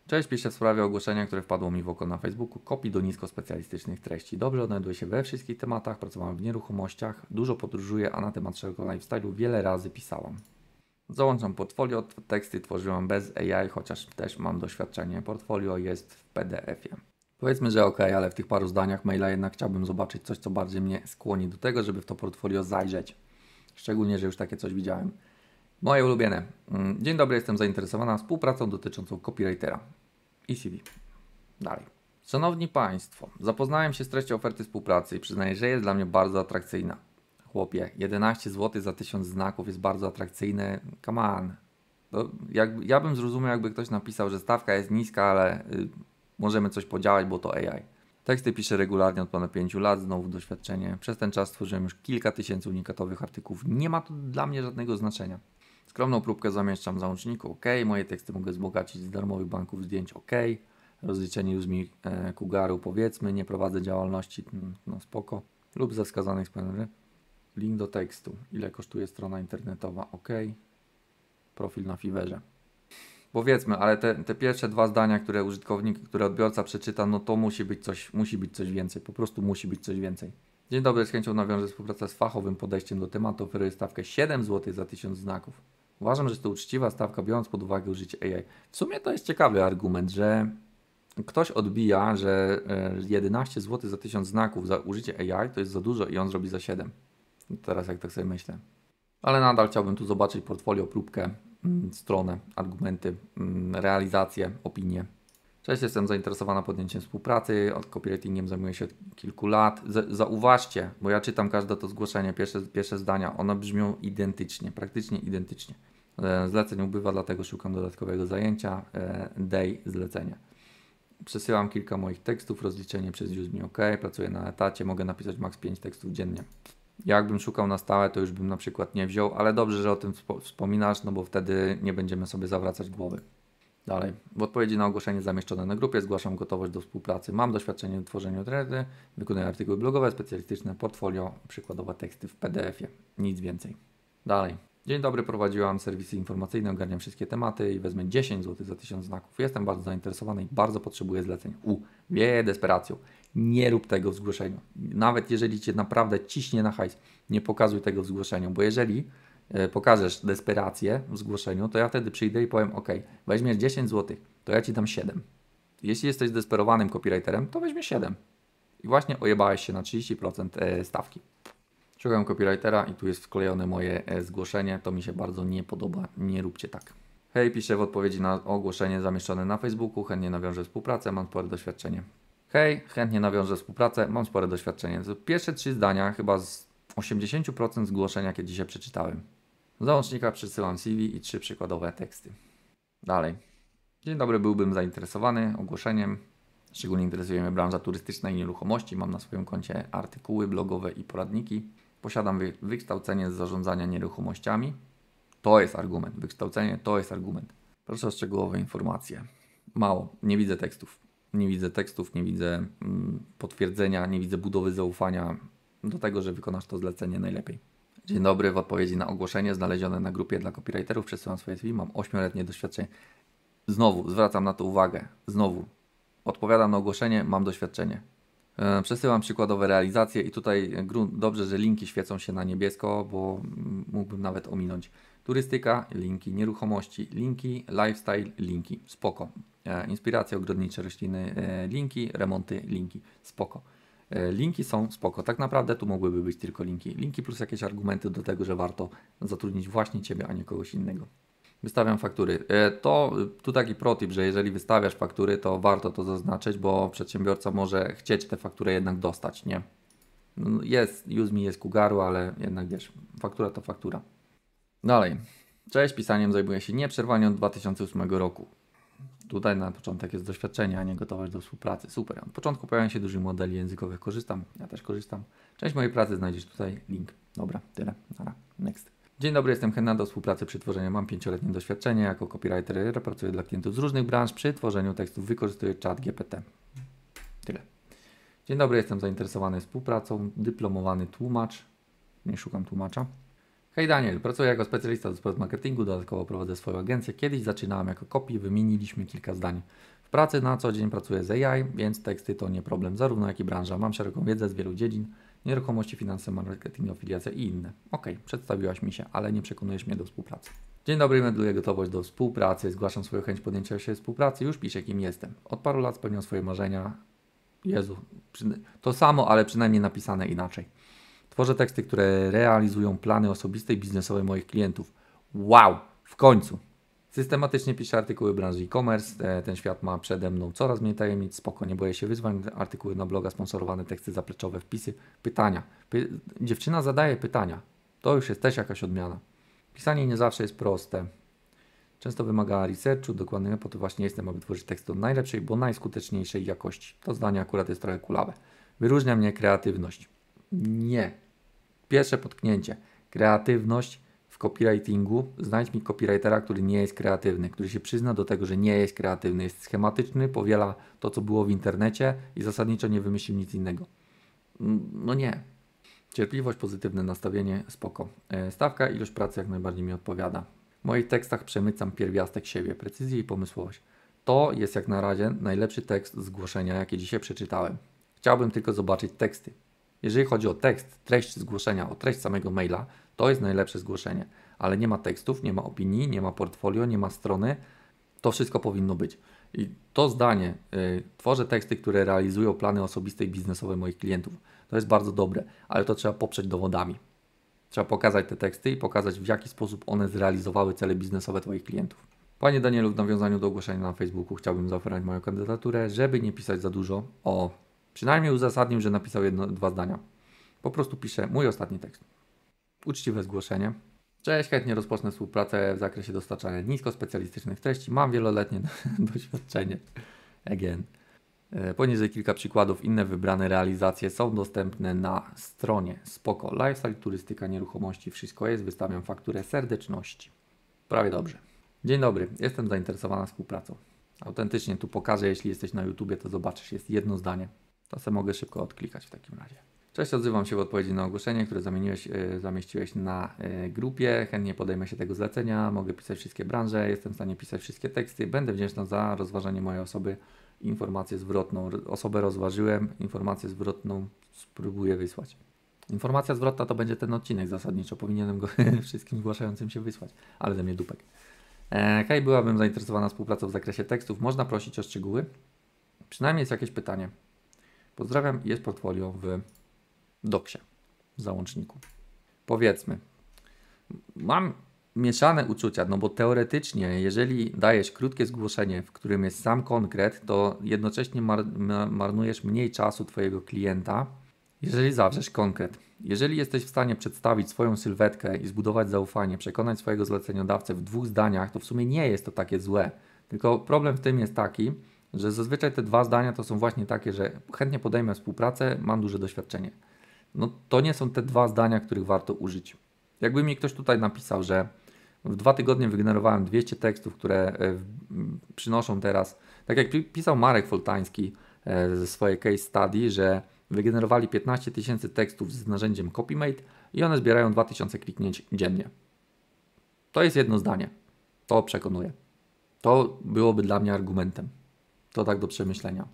Cześć, piszę w sprawie ogłoszenia, które wpadło mi w oko na Facebooku. Kopii do nisko specjalistycznych treści. Dobrze odnajduję się we wszystkich tematach, pracowałam w nieruchomościach, dużo podróżuję, a na temat szeroko lifestyle'u wiele razy pisałam. Załączam portfolio, teksty tworzyłam bez AI, chociaż też mam doświadczenie. Portfolio jest w PDF-ie. Powiedzmy, że ok, ale w tych paru zdaniach maila jednak chciałbym zobaczyć coś, co bardziej mnie skłoni do tego, żeby w to portfolio zajrzeć. Szczególnie, że już takie coś widziałem. Moje ulubione. Mm, dzień dobry, jestem zainteresowana współpracą dotyczącą copywritera i CV. Dalej. Szanowni Państwo, zapoznałem się z treścią oferty współpracy i przyznaję, że jest dla mnie bardzo atrakcyjna. Chłopie, 11 zł za 1000 znaków jest bardzo atrakcyjne. Come on. To jak, ja bym zrozumiał, jakby ktoś napisał, że stawka jest niska, ale y, możemy coś podziałać, bo to AI. Teksty piszę regularnie od ponad 5 lat, znowu doświadczenie. Przez ten czas stworzyłem już kilka tysięcy unikatowych artykułów. Nie ma to dla mnie żadnego znaczenia. Skromną próbkę zamieszczam w załączniku OK. Moje teksty mogę wzbogacić z darmowych banków zdjęć OK. Rozliczenie już mi e, Kugaru powiedzmy, nie prowadzę działalności, mm, no spoko. Lub ze wskazanych spędry. Link do tekstu. Ile kosztuje strona internetowa? OK. Profil na Fiverze. Powiedzmy, ale te, te pierwsze dwa zdania, które użytkownik, które odbiorca przeczyta, no to musi być coś, musi być coś więcej. Po prostu musi być coś więcej. Dzień dobry, z chęcią nawiążę współpracę z fachowym podejściem do tematu. Oferuję stawkę 7 zł za 1000 znaków. Uważam, że jest to uczciwa stawka, biorąc pod uwagę użycie AI. W sumie to jest ciekawy argument, że ktoś odbija, że 11 e, zł za 1000 znaków za użycie AI to jest za dużo i on zrobi za 7. Teraz jak tak sobie myślę. Ale nadal chciałbym tu zobaczyć portfolio, próbkę, mm, stronę, argumenty, mm, realizację, opinię. Cześć, jestem zainteresowana podjęciem współpracy, od copywritingiem zajmuję się od kilku lat. Z zauważcie, bo ja czytam każde to zgłoszenie, pierwsze, pierwsze zdania, one brzmią identycznie, praktycznie identycznie. Zlecenie zleceń ubywa, dlatego szukam dodatkowego zajęcia, e, day zlecenia. Przesyłam kilka moich tekstów, rozliczenie przez Use OK, pracuję na etacie, mogę napisać maks 5 tekstów dziennie. Jakbym szukał na stałe, to już bym na przykład nie wziął, ale dobrze, że o tym wspominasz, no bo wtedy nie będziemy sobie zawracać głowy. Dalej, mhm. w odpowiedzi na ogłoszenie zamieszczone na grupie zgłaszam gotowość do współpracy. Mam doświadczenie w tworzeniu thready, wykonuję artykuły blogowe, specjalistyczne portfolio, przykładowe teksty w PDF-ie. Nic więcej. Dalej. Dzień dobry, prowadziłam serwisy informacyjne, ogarniam wszystkie tematy i wezmę 10 zł za 1000 znaków. Jestem bardzo zainteresowany i bardzo potrzebuję zleceń. U, wie desperacją. Nie rób tego w zgłoszeniu. Nawet jeżeli cię naprawdę ciśnie na hajs, nie pokazuj tego w zgłoszeniu, bo jeżeli E, pokażesz desperację w zgłoszeniu, to ja wtedy przyjdę i powiem: OK, weźmiesz 10 zł, to ja ci dam 7. Jeśli jesteś desperowanym copywriterem, to weźmiesz 7. I właśnie ojebałeś się na 30% e, stawki. Szukam copywritera i tu jest wklejone moje e, zgłoszenie. To mi się bardzo nie podoba. Nie róbcie tak. Hej, piszę w odpowiedzi na ogłoszenie zamieszczone na Facebooku. Chętnie nawiążę współpracę, mam spore doświadczenie. Hej, chętnie nawiążę współpracę, mam spore doświadczenie. To pierwsze trzy zdania, chyba z 80% zgłoszeń, jakie dzisiaj przeczytałem załącznika przysyłam CV i trzy przykładowe teksty. Dalej. Dzień dobry, byłbym zainteresowany ogłoszeniem. Szczególnie interesuje mnie branża turystyczna i nieruchomości. Mam na swoim koncie artykuły blogowe i poradniki. Posiadam wy wykształcenie z zarządzania nieruchomościami. To jest argument. Wykształcenie to jest argument. Proszę o szczegółowe informacje. Mało. Nie widzę tekstów. Nie widzę tekstów, nie widzę mm, potwierdzenia, nie widzę budowy zaufania do tego, że wykonasz to zlecenie najlepiej. Dzień dobry, w odpowiedzi na ogłoszenie znalezione na grupie dla copywriterów przesyłam swoje CV, mam 8-letnie doświadczenie. Znowu, zwracam na to uwagę, znowu. Odpowiadam na ogłoszenie, mam doświadczenie. E, przesyłam przykładowe realizacje i tutaj dobrze, że linki świecą się na niebiesko, bo mógłbym nawet ominąć. Turystyka, linki, nieruchomości, linki, lifestyle, linki, spoko. E, inspiracje ogrodnicze, rośliny, e, linki, remonty, linki, spoko. E, linki są spoko. Tak naprawdę tu mogłyby być tylko linki. Linki plus jakieś argumenty do tego, że warto zatrudnić właśnie Ciebie, a nie kogoś innego. Wystawiam faktury. E, to e, tu taki protip, że jeżeli wystawiasz faktury, to warto to zaznaczyć, bo przedsiębiorca może chcieć tę fakturę jednak dostać, nie? No, jest, use me jest kugaru, ale jednak wiesz, faktura to faktura. Dalej. Cześć, pisaniem zajmuję się nieprzerwanie od 2008 roku. Tutaj na początek jest doświadczenie, a nie gotowość do współpracy. Super. Od początku pojawiają się duży modeli językowych. Korzystam, ja też korzystam. Część mojej pracy znajdziesz tutaj. Link. Dobra, tyle. Nara. Next. Dzień dobry, jestem Henna do współpracy przy tworzeniu. Mam pięcioletnie doświadczenie jako copywriter. Pracuję dla klientów z różnych branż. Przy tworzeniu tekstów wykorzystuję czat GPT. Tyle. Dzień dobry, jestem zainteresowany współpracą. Dyplomowany tłumacz. Nie szukam tłumacza. Hej Daniel, pracuję jako specjalista do spraw marketingu, dodatkowo prowadzę swoją agencję. Kiedyś zaczynałem jako kopii, wymieniliśmy kilka zdań. W pracy na co dzień pracuję z AI, więc teksty to nie problem, zarówno jak i branża. Mam szeroką wiedzę z wielu dziedzin, nieruchomości, finanse, marketing, afiliacja i inne. Ok, przedstawiłaś mi się, ale nie przekonujesz mnie do współpracy. Dzień dobry, meduję gotowość do współpracy, zgłaszam swoją chęć podjęcia się współpracy, już piszę kim jestem. Od paru lat spełniam swoje marzenia. Jezu, to samo, ale przynajmniej napisane inaczej. Tworzę teksty, które realizują plany osobiste i biznesowe moich klientów. Wow! W końcu! Systematycznie piszę artykuły branży e-commerce. E, ten świat ma przede mną coraz mniej tajemnic. Spoko, nie boję się wyzwań. Artykuły na bloga, sponsorowane teksty zapleczowe, wpisy, pytania. Py Dziewczyna zadaje pytania. To już jest też jakaś odmiana. Pisanie nie zawsze jest proste. Często wymaga researchu, dokładnego, po to właśnie jestem, aby tworzyć teksty o najlepszej, bo najskuteczniejszej jakości. To zdanie akurat jest trochę kulawe. Wyróżnia mnie kreatywność. Nie, Pierwsze potknięcie. Kreatywność w copywritingu. Znajdź mi copywritera, który nie jest kreatywny, który się przyzna do tego, że nie jest kreatywny, jest schematyczny, powiela to, co było w internecie i zasadniczo nie wymyślił nic innego. Mm, no nie. Cierpliwość, pozytywne nastawienie, spoko. E, stawka, ilość pracy jak najbardziej mi odpowiada. W moich tekstach przemycam pierwiastek siebie, precyzję i pomysłowość. To jest jak na razie najlepszy tekst zgłoszenia, jaki dzisiaj przeczytałem. Chciałbym tylko zobaczyć teksty. Jeżeli chodzi o tekst, treść zgłoszenia, o treść samego maila, to jest najlepsze zgłoszenie, ale nie ma tekstów, nie ma opinii, nie ma portfolio, nie ma strony, to wszystko powinno być. I to zdanie, y, tworzę teksty, które realizują plany osobiste i biznesowe moich klientów. To jest bardzo dobre, ale to trzeba poprzeć dowodami. Trzeba pokazać te teksty i pokazać, w jaki sposób one zrealizowały cele biznesowe Twoich klientów. Panie Danielu, w nawiązaniu do ogłoszenia na Facebooku chciałbym zaoferować moją kandydaturę, żeby nie pisać za dużo o Przynajmniej uzasadnił, że napisał jedno, dwa zdania. Po prostu pisze mój ostatni tekst. Uczciwe zgłoszenie. Cześć, chętnie rozpocznę współpracę w zakresie dostarczania nisko specjalistycznych treści. Mam wieloletnie doświadczenie. Again. E, poniżej kilka przykładów. Inne wybrane realizacje są dostępne na stronie Spoko Lifestyle, turystyka, nieruchomości, wszystko jest. Wystawiam fakturę serdeczności. Prawie dobrze. Dzień dobry, jestem zainteresowana współpracą. Autentycznie tu pokażę, jeśli jesteś na YouTubie, to zobaczysz, jest jedno zdanie. To se mogę szybko odklikać w takim razie. Cześć, odzywam się w odpowiedzi na ogłoszenie, które zamieniłeś, e, zamieściłeś na e, grupie. Chętnie podejmę się tego zlecenia, mogę pisać wszystkie branże, jestem w stanie pisać wszystkie teksty. Będę wdzięczna za rozważenie mojej osoby, informację zwrotną. Osobę rozważyłem, informację zwrotną spróbuję wysłać. Informacja zwrotna to będzie ten odcinek zasadniczo, powinienem go wszystkim zgłaszającym się wysłać, ale ze mnie dupek. E, hej, byłabym zainteresowana współpracą w zakresie tekstów, można prosić o szczegóły? Przynajmniej jest jakieś pytanie. Pozdrawiam, jest portfolio w doksie, w załączniku. Powiedzmy, mam mieszane uczucia, no bo teoretycznie, jeżeli dajesz krótkie zgłoszenie, w którym jest sam konkret, to jednocześnie mar marnujesz mniej czasu Twojego klienta, jeżeli zawrzesz konkret. Jeżeli jesteś w stanie przedstawić swoją sylwetkę i zbudować zaufanie, przekonać swojego zleceniodawcę w dwóch zdaniach, to w sumie nie jest to takie złe. Tylko problem w tym jest taki, że zazwyczaj te dwa zdania to są właśnie takie, że chętnie podejmę współpracę, mam duże doświadczenie. No to nie są te dwa zdania, których warto użyć. Jakby mi ktoś tutaj napisał, że w dwa tygodnie wygenerowałem 200 tekstów, które e, przynoszą teraz, tak jak pisał Marek Foltański e, ze swojej case study, że wygenerowali 15 tysięcy tekstów z narzędziem CopyMate i one zbierają 2000 kliknięć dziennie. To jest jedno zdanie. To przekonuje. To byłoby dla mnie argumentem. To tak do przemyślenia.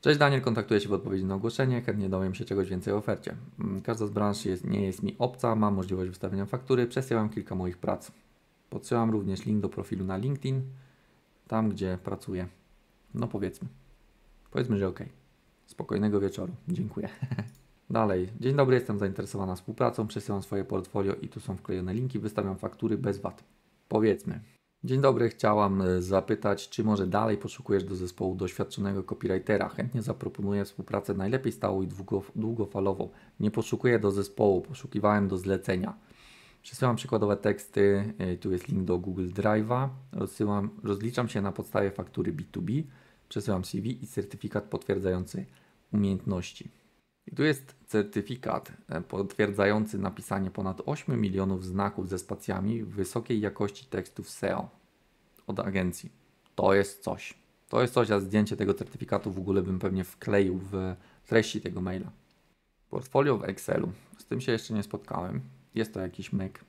Cześć Daniel, kontaktuję się w odpowiedzi na ogłoszenie, chętnie dowiem się czegoś więcej o ofercie. Mm, każda z branż jest, nie jest mi obca, mam możliwość wystawienia faktury, przesyłam kilka moich prac. Podsyłam również link do profilu na LinkedIn, tam gdzie pracuję. No powiedzmy. Powiedzmy, że ok. Spokojnego wieczoru. Dziękuję. Dalej. Dzień dobry, jestem zainteresowana współpracą, przesyłam swoje portfolio i tu są wklejone linki, wystawiam faktury bez VAT. Powiedzmy. Dzień dobry, chciałam e, zapytać, czy może dalej poszukujesz do zespołu doświadczonego copywritera? Chętnie zaproponuję współpracę najlepiej stałą i długofalową. Nie poszukuję do zespołu, poszukiwałem do zlecenia. Przesyłam przykładowe teksty, e, tu jest link do Google Drive'a, rozsyłam, rozliczam się na podstawie faktury B2B, przesyłam CV i certyfikat potwierdzający umiejętności. I tu jest certyfikat e, potwierdzający napisanie ponad 8 milionów znaków ze spacjami wysokiej jakości tekstów SEO od agencji. To jest coś. To jest coś, a zdjęcie tego certyfikatu w ogóle bym pewnie wkleił w treści tego maila. Portfolio w Excelu. Z tym się jeszcze nie spotkałem. Jest to jakiś myk.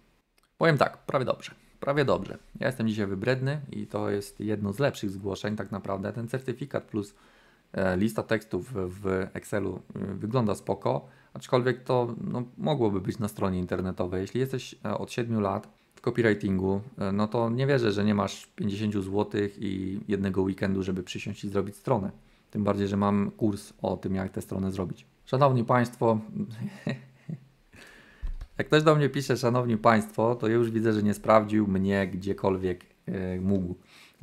Powiem tak, prawie dobrze. Prawie dobrze. Ja jestem dzisiaj wybredny i to jest jedno z lepszych zgłoszeń tak naprawdę. Ten certyfikat plus E, lista tekstów w Excelu mm, wygląda spoko, aczkolwiek to no, mogłoby być na stronie internetowej. Jeśli jesteś e, od 7 lat w copywritingu, e, no to nie wierzę, że nie masz 50 zł i jednego weekendu, żeby przysiąść i zrobić stronę. Tym bardziej, że mam kurs o tym, jak tę stronę zrobić. Szanowni Państwo, jak ktoś do mnie pisze, Szanowni Państwo, to ja już widzę, że nie sprawdził mnie gdziekolwiek mógł.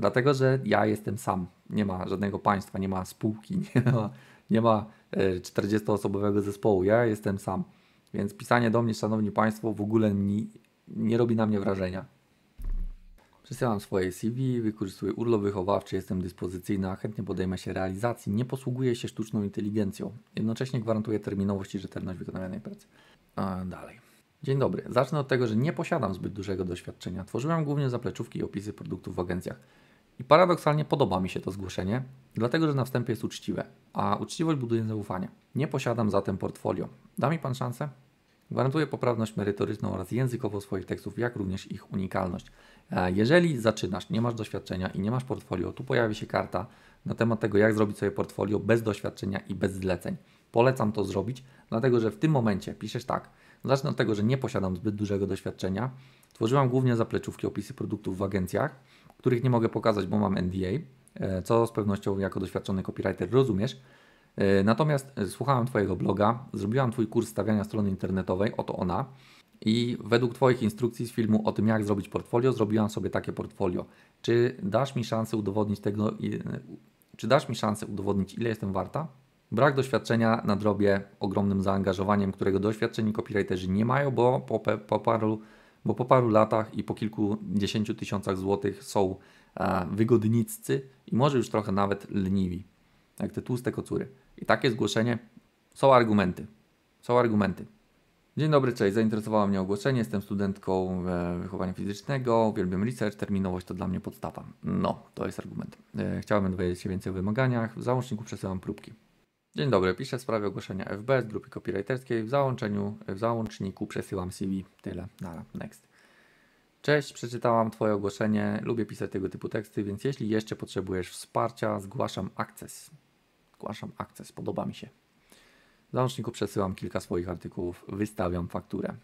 Dlatego, że ja jestem sam. Nie ma żadnego państwa, nie ma spółki, nie ma, nie ma 40-osobowego e, zespołu. Ja jestem sam. Więc pisanie do mnie, szanowni państwo, w ogóle nie, nie robi na mnie wrażenia. Przesyłam swoje CV, wykorzystuję urlop wychowawczy, jestem dyspozycyjna, chętnie podejmę się realizacji, nie posługuję się sztuczną inteligencją. Jednocześnie gwarantuję terminowość i rzetelność wykonanej pracy. A dalej. Dzień dobry. Zacznę od tego, że nie posiadam zbyt dużego doświadczenia. Tworzyłem głównie zapleczówki i opisy produktów w agencjach. I paradoksalnie podoba mi się to zgłoszenie, dlatego że na wstępie jest uczciwe, a uczciwość buduje zaufanie. Nie posiadam zatem portfolio. Da mi Pan szansę? Gwarantuję poprawność merytoryczną oraz językowo swoich tekstów, jak również ich unikalność. E, jeżeli zaczynasz, nie masz doświadczenia i nie masz portfolio, tu pojawi się karta na temat tego, jak zrobić sobie portfolio bez doświadczenia i bez zleceń. Polecam to zrobić, dlatego że w tym momencie piszesz tak. Zacznę od tego, że nie posiadam zbyt dużego doświadczenia. Tworzyłam głównie zapleczówki opisy produktów w agencjach których nie mogę pokazać, bo mam NDA, e, co z pewnością jako doświadczony copywriter rozumiesz. E, natomiast e, słuchałem Twojego bloga, zrobiłam Twój kurs stawiania strony internetowej, oto ona. I według Twoich instrukcji z filmu o tym, jak zrobić portfolio, zrobiłam sobie takie portfolio. Czy dasz mi szansę udowodnić tego, czy dasz mi szansę udowodnić, ile jestem warta? Brak doświadczenia na drobie, ogromnym zaangażowaniem, którego doświadczeni copywriterzy nie mają, bo po, po paru bo po paru latach i po kilkudziesięciu tysiącach złotych są e, wygodniccy i może już trochę nawet leniwi, jak te tłuste kocury. I takie zgłoszenie, są argumenty, są argumenty. Dzień dobry, cześć. Zainteresowało mnie ogłoszenie. Jestem studentką e, wychowania fizycznego, uwielbiam research, terminowość to dla mnie podstawa. No, to jest argument. E, chciałbym dowiedzieć się więcej o wymaganiach. W załączniku przesyłam próbki. Dzień dobry, piszę w sprawie ogłoszenia FB z grupy copywriterskiej. W załączeniu, w załączniku przesyłam CV. Tyle, nara, next. Cześć, przeczytałam Twoje ogłoszenie. Lubię pisać tego typu teksty, więc jeśli jeszcze potrzebujesz wsparcia, zgłaszam akces. Zgłaszam akces, podoba mi się. W załączniku przesyłam kilka swoich artykułów, wystawiam fakturę.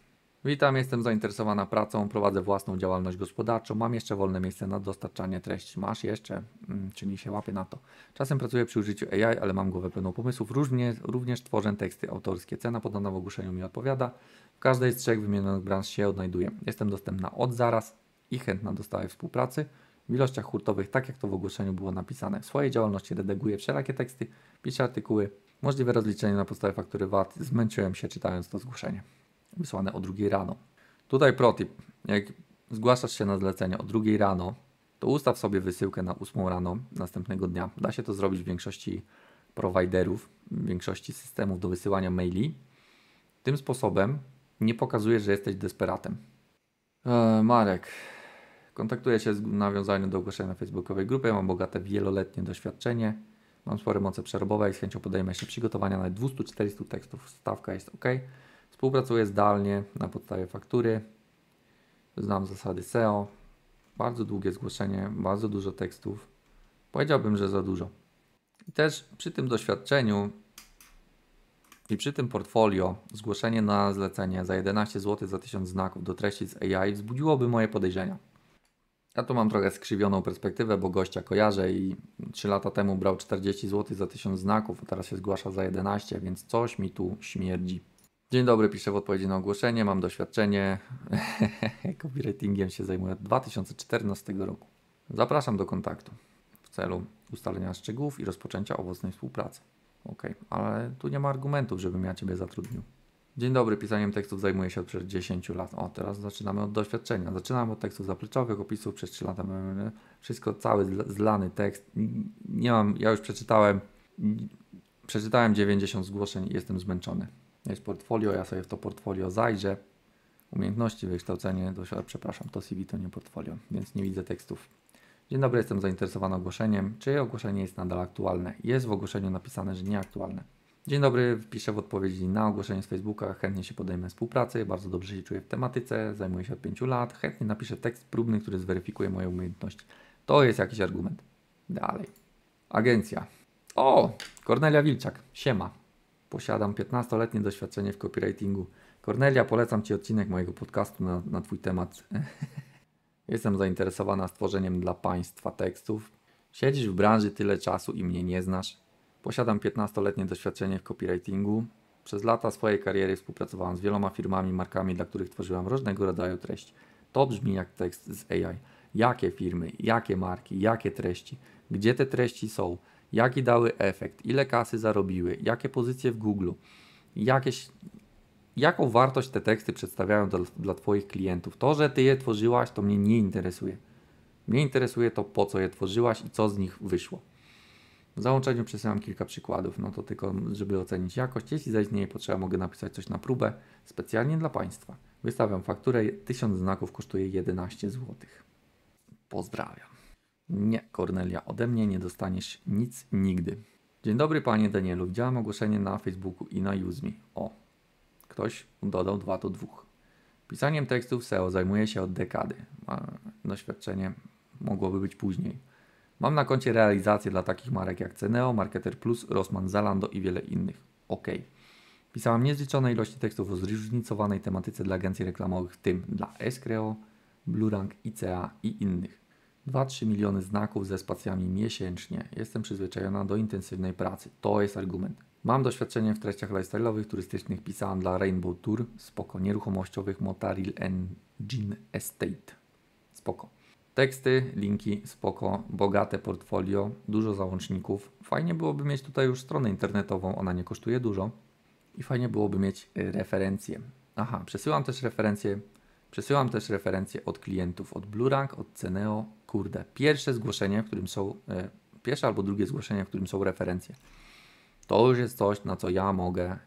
Witam, jestem zainteresowana pracą, prowadzę własną działalność gospodarczą, mam jeszcze wolne miejsce na dostarczanie treści. Masz jeszcze? Mm, czy czyli się łapie na to. Czasem pracuję przy użyciu AI, ale mam głowę pełną pomysłów. Różnie, również tworzę teksty autorskie. Cena podana w ogłoszeniu mi odpowiada. W każdej z trzech wymienionych branż się odnajduję. Jestem dostępna od zaraz i chętna do stałej współpracy w ilościach hurtowych, tak jak to w ogłoszeniu było napisane. W swojej działalności redaguję wszelakie teksty, piszę artykuły, możliwe rozliczenie na podstawie faktury VAT. Zmęczyłem się czytając to zgłoszenie wysłane o drugiej rano. Tutaj protip. Jak zgłaszasz się na zlecenie o drugiej rano, to ustaw sobie wysyłkę na 8 rano następnego dnia. Da się to zrobić w większości prowajderów, w większości systemów do wysyłania maili. Tym sposobem nie pokazujesz, że jesteś desperatem. Eee, Marek, kontaktuję się z nawiązaniem do ogłoszenia na facebookowej grupy. Mam bogate wieloletnie doświadczenie. Mam spore moce przerobowe i z chęcią podejmę się przygotowania na 200-400 tekstów. Stawka jest ok. Współpracuję zdalnie na podstawie faktury. Znam zasady SEO. Bardzo długie zgłoszenie, bardzo dużo tekstów. Powiedziałbym, że za dużo. I też przy tym doświadczeniu i przy tym portfolio zgłoszenie na zlecenie za 11 zł za 1000 znaków do treści z AI wzbudziłoby moje podejrzenia. Ja tu mam trochę skrzywioną perspektywę, bo gościa kojarzę i 3 lata temu brał 40 zł za 1000 znaków, a teraz się zgłasza za 11, więc coś mi tu śmierdzi. Dzień dobry, piszę w odpowiedzi na ogłoszenie. Mam doświadczenie. Copywritingiem się zajmuję od 2014 roku. Zapraszam do kontaktu w celu ustalenia szczegółów i rozpoczęcia owocnej współpracy. Ok, ale tu nie ma argumentów, żebym ja Ciebie zatrudnił. Dzień dobry, pisaniem tekstów zajmuję się od przed 10 lat. O, teraz zaczynamy od doświadczenia. Zaczynam od tekstów zapleczowych, opisów przez 3 lata. Wszystko cały zlany tekst. Nie mam, ja już przeczytałem, przeczytałem 90 zgłoszeń i jestem zmęczony jest portfolio, ja sobie w to portfolio zajrzę. Umiejętności, wykształcenie, do, przepraszam, to CV to nie portfolio, więc nie widzę tekstów. Dzień dobry, jestem zainteresowany ogłoszeniem. Czy ogłoszenie jest nadal aktualne? Jest w ogłoszeniu napisane, że nieaktualne. Dzień dobry, piszę w odpowiedzi na ogłoszenie z Facebooka, chętnie się podejmę współpracy, bardzo dobrze się czuję w tematyce, zajmuję się od 5 lat, chętnie napiszę tekst próbny, który zweryfikuje moje umiejętności. To jest jakiś argument. Dalej. Agencja. O, Kornelia Wilczak, siema. Posiadam 15-letnie doświadczenie w copywritingu. Kornelia, polecam Ci odcinek mojego podcastu na, na Twój temat. Jestem zainteresowana stworzeniem dla Państwa tekstów. Siedzisz w branży tyle czasu i mnie nie znasz. Posiadam 15-letnie doświadczenie w copywritingu. Przez lata swojej kariery współpracowałam z wieloma firmami, markami, dla których tworzyłam różnego rodzaju treści. To brzmi jak tekst z AI. Jakie firmy, jakie marki, jakie treści, gdzie te treści są, jaki dały efekt, ile kasy zarobiły, jakie pozycje w Google, jakieś, jaką wartość te teksty przedstawiają dla dla Twoich klientów. To, że Ty je tworzyłaś, to mnie nie interesuje. Mnie interesuje to, po co je tworzyłaś i co z nich wyszło. W załączeniu przesyłam kilka przykładów, no to tylko, żeby ocenić jakość. Jeśli zaistnieje potrzeba, mogę napisać coś na próbę specjalnie dla Państwa. Wystawiam fakturę, 1000 znaków kosztuje 11 zł. Pozdrawiam. Nie, Kornelia, ode mnie nie dostaniesz nic nigdy. Dzień dobry, panie Danielu. Widziałem ogłoszenie na Facebooku i na Uzmi. O, ktoś dodał dwa do dwóch. Pisaniem tekstów SEO zajmuję się od dekady. Doświadczenie mogłoby być później. Mam na koncie realizację dla takich marek jak Ceneo, Marketer Plus, Rosman, Zalando i wiele innych. Ok. Pisałam niezliczone ilości tekstów o zróżnicowanej tematyce dla agencji reklamowych, w tym dla Escreo, Blurank, ICA i innych. 2-3 miliony znaków ze spacjami miesięcznie. Jestem przyzwyczajona do intensywnej pracy. To jest argument. Mam doświadczenie w treściach lifestyle'owych, turystycznych, pisałam dla Rainbow Tour, spoko, nieruchomościowych, Motaril Engine Estate, spoko. Teksty, linki, spoko, bogate portfolio, dużo załączników. Fajnie byłoby mieć tutaj już stronę internetową, ona nie kosztuje dużo. I fajnie byłoby mieć referencje. Aha, przesyłam też referencje, przesyłam też referencje od klientów, od Blurang, od Ceneo, kurde, pierwsze zgłoszenie, w którym są, e, pierwsze albo drugie zgłoszenie, w którym są referencje. To już jest coś, na co ja mogę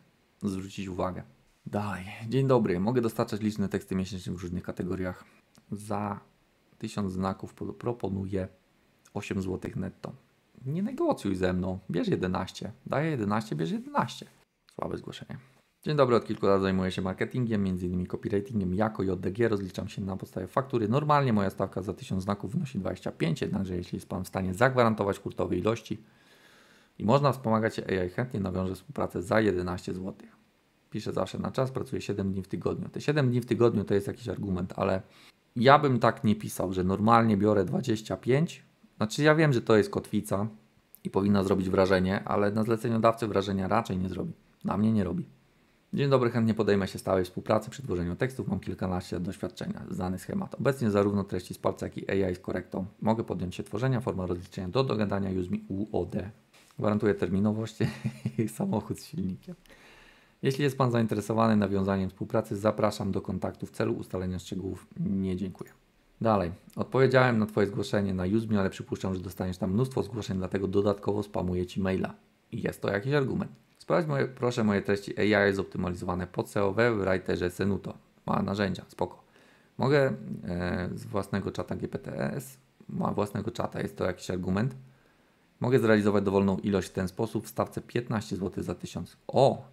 zwrócić uwagę. Dalej. Dzień dobry. Mogę dostarczać liczne teksty miesięcznie w różnych kategoriach. Za 1000 znaków proponuję 8 zł netto. Nie negocjuj ze mną. Bierz 11. Daję 11, bierz 11. Słabe zgłoszenie. Dzień dobry, od kilku lat zajmuję się marketingiem, m.in. copywritingiem jako JDG, rozliczam się na podstawie faktury. Normalnie moja stawka za 1000 znaków wynosi 25, jednakże jeśli jest Pan w stanie zagwarantować hurtowe ilości i można wspomagać się AI, chętnie nawiążę współpracę za 11 zł. Piszę zawsze na czas, pracuję 7 dni w tygodniu. Te 7 dni w tygodniu to jest jakiś argument, ale ja bym tak nie pisał, że normalnie biorę 25. Znaczy ja wiem, że to jest kotwica i powinna zrobić wrażenie, ale na zleceniodawcy wrażenia raczej nie zrobi. Na mnie nie robi. Dzień dobry, chętnie podejmę się stałej współpracy przy tworzeniu tekstów. Mam kilkanaście doświadczenia, znany schemat. Obecnie zarówno treści z palca, jak i AI z korektą. Mogę podjąć się tworzenia, forma rozliczenia do dogadania use me UOD. Gwarantuję terminowość i samochód z silnikiem. Jeśli jest Pan zainteresowany nawiązaniem współpracy, zapraszam do kontaktu w celu ustalenia szczegółów. Nie dziękuję. Dalej. Odpowiedziałem na Twoje zgłoszenie na Uzmi, ale przypuszczam, że dostaniesz tam mnóstwo zgłoszeń, dlatego dodatkowo spamuję Ci maila. I jest to jakiś argument. Sprawdź moje, proszę moje treści AI zoptymalizowane pod SEO w writerze Senuto. Ma narzędzia, spoko. Mogę e, z własnego czata GPTS, ma własnego czata, jest to jakiś argument. Mogę zrealizować dowolną ilość w ten sposób w stawce 15 zł za 1000. O!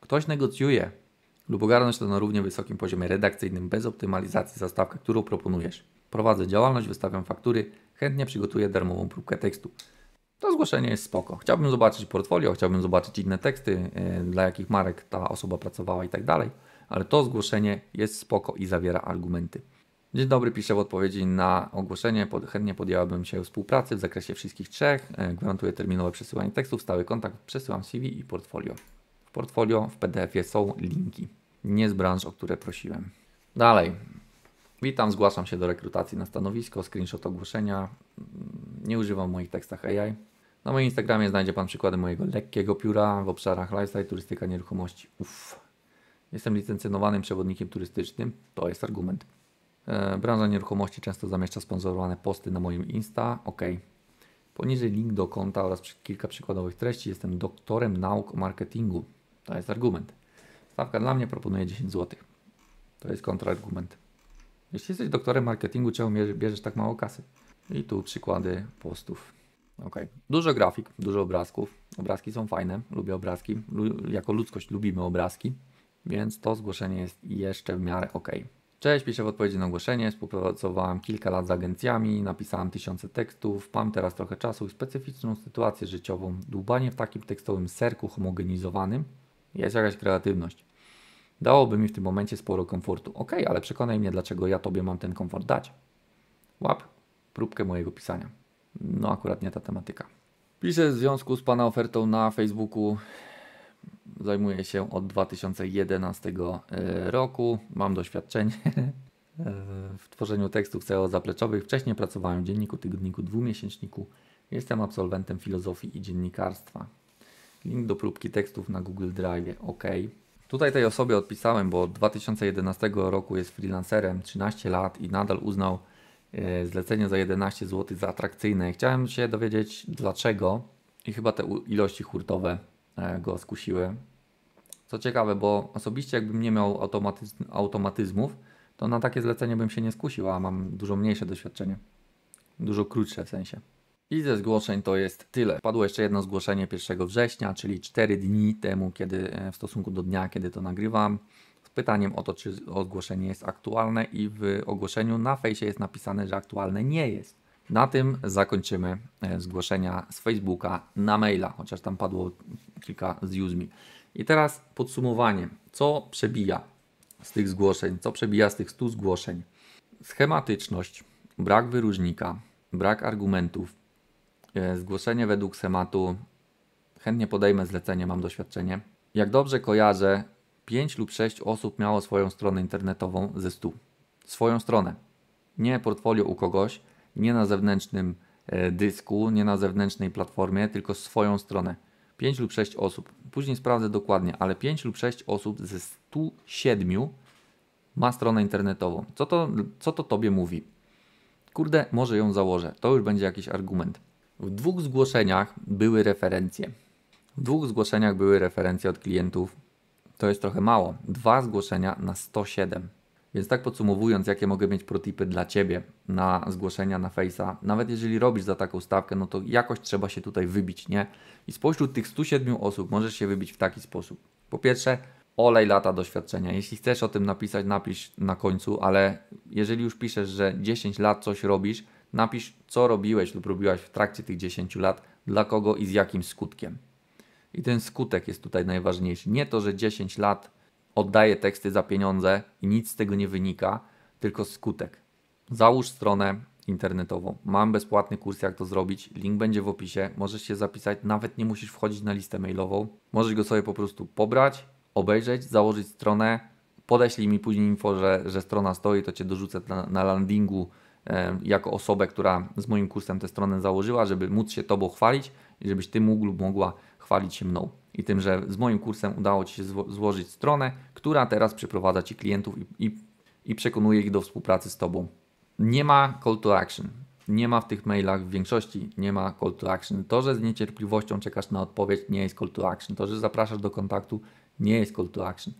Ktoś negocjuje lub ogarnąć to na równie wysokim poziomie redakcyjnym bez optymalizacji za stawkę, którą proponujesz. Prowadzę działalność, wystawiam faktury, chętnie przygotuję darmową próbkę tekstu to zgłoszenie jest spoko. Chciałbym zobaczyć portfolio, chciałbym zobaczyć inne teksty, e, dla jakich marek ta osoba pracowała i tak dalej, ale to zgłoszenie jest spoko i zawiera argumenty. Dzień dobry, piszę w odpowiedzi na ogłoszenie. Pod, chętnie podjęłabym się współpracy w zakresie wszystkich trzech. E, gwarantuję terminowe przesyłanie tekstów, stały kontakt, przesyłam CV i portfolio. W portfolio w PDF-ie są linki, nie z branż, o które prosiłem. Dalej. Witam, zgłaszam się do rekrutacji na stanowisko, screenshot ogłoszenia. Nie używam w moich tekstach AI. Na moim Instagramie znajdzie Pan przykłady mojego lekkiego pióra w obszarach lifestyle, turystyka, nieruchomości. Uff. Jestem licencjonowanym przewodnikiem turystycznym. To jest argument. E, branża nieruchomości często zamieszcza sponsorowane posty na moim Insta. Ok. Poniżej link do konta oraz kilka przykładowych treści. Jestem doktorem nauk o marketingu. To jest argument. Stawka dla mnie proponuje 10 zł. To jest kontrargument. Jeśli jesteś doktorem marketingu, czemu bierzesz tak mało kasy? I tu przykłady postów. Okay. Dużo grafik, dużo obrazków. Obrazki są fajne, lubię obrazki. Lu jako ludzkość lubimy obrazki, więc to zgłoszenie jest jeszcze w miarę ok. Cześć, piszę w odpowiedzi na ogłoszenie. Współpracowałem kilka lat z agencjami, napisałem tysiące tekstów, mam teraz trochę czasu i specyficzną sytuację życiową. Dłubanie w takim tekstowym serku homogenizowanym jest jakaś kreatywność. Dałoby mi w tym momencie sporo komfortu. Ok, ale przekonaj mnie, dlaczego ja tobie mam ten komfort dać. Łap próbkę mojego pisania no akurat nie ta tematyka. Piszę w związku z Pana ofertą na Facebooku. Zajmuję się od 2011 e, roku. Mam doświadczenie e, w tworzeniu tekstów CEO zapleczowych. Wcześniej pracowałem w dzienniku, tygodniku, dwumiesięczniku. Jestem absolwentem filozofii i dziennikarstwa. Link do próbki tekstów na Google Drive. OK. Tutaj tej osobie odpisałem, bo od 2011 roku jest freelancerem, 13 lat i nadal uznał E, zlecenie za 11 zł za atrakcyjne. Chciałem się dowiedzieć dlaczego i chyba te ilości hurtowe e, go skusiły. Co ciekawe, bo osobiście jakbym nie miał automatyzm, automatyzmów, to na takie zlecenie bym się nie skusił, a mam dużo mniejsze doświadczenie. Dużo krótsze w sensie. I ze zgłoszeń to jest tyle. Padło jeszcze jedno zgłoszenie 1 września, czyli 4 dni temu, kiedy e, w stosunku do dnia, kiedy to nagrywam pytaniem o to, czy ogłoszenie jest aktualne i w ogłoszeniu na fejsie jest napisane, że aktualne nie jest. Na tym zakończymy e, zgłoszenia z Facebooka na maila, chociaż tam padło kilka z I teraz podsumowanie. Co przebija z tych zgłoszeń? Co przebija z tych 100 zgłoszeń? Schematyczność, brak wyróżnika, brak argumentów, e, zgłoszenie według schematu. Chętnie podejmę zlecenie, mam doświadczenie. Jak dobrze kojarzę, 5 lub 6 osób miało swoją stronę internetową ze 100. Swoją stronę. Nie portfolio u kogoś, nie na zewnętrznym e, dysku, nie na zewnętrznej platformie, tylko swoją stronę. 5 lub 6 osób. Później sprawdzę dokładnie, ale 5 lub 6 osób ze 107 ma stronę internetową. Co to, co to tobie mówi? Kurde, może ją założę. To już będzie jakiś argument. W dwóch zgłoszeniach były referencje. W dwóch zgłoszeniach były referencje od klientów to jest trochę mało. Dwa zgłoszenia na 107. Więc tak podsumowując, jakie mogę mieć protipy dla Ciebie na zgłoszenia na Face'a, nawet jeżeli robisz za taką stawkę, no to jakoś trzeba się tutaj wybić, nie? I spośród tych 107 osób możesz się wybić w taki sposób. Po pierwsze, olej lata doświadczenia. Jeśli chcesz o tym napisać, napisz na końcu, ale jeżeli już piszesz, że 10 lat coś robisz, napisz co robiłeś lub robiłaś w trakcie tych 10 lat, dla kogo i z jakim skutkiem. I ten skutek jest tutaj najważniejszy. Nie to, że 10 lat oddaję teksty za pieniądze i nic z tego nie wynika, tylko skutek. Załóż stronę internetową. Mam bezpłatny kurs, jak to zrobić. Link będzie w opisie. Możesz się zapisać, nawet nie musisz wchodzić na listę mailową. Możesz go sobie po prostu pobrać, obejrzeć, założyć stronę. Podeślij mi później info, że, że strona stoi, to cię dorzucę na, na landingu e, jako osobę, która z moim kursem tę stronę założyła, żeby móc się Tobą chwalić i żebyś Ty mógł lub mogła chwalić się mną i tym, że z moim kursem udało Ci się złożyć stronę, która teraz przyprowadza Ci klientów i, i, i przekonuje ich do współpracy z Tobą. Nie ma call to action. Nie ma w tych mailach w większości, nie ma call to action. To, że z niecierpliwością czekasz na odpowiedź, nie jest call to action. To, że zapraszasz do kontaktu, nie jest call to action.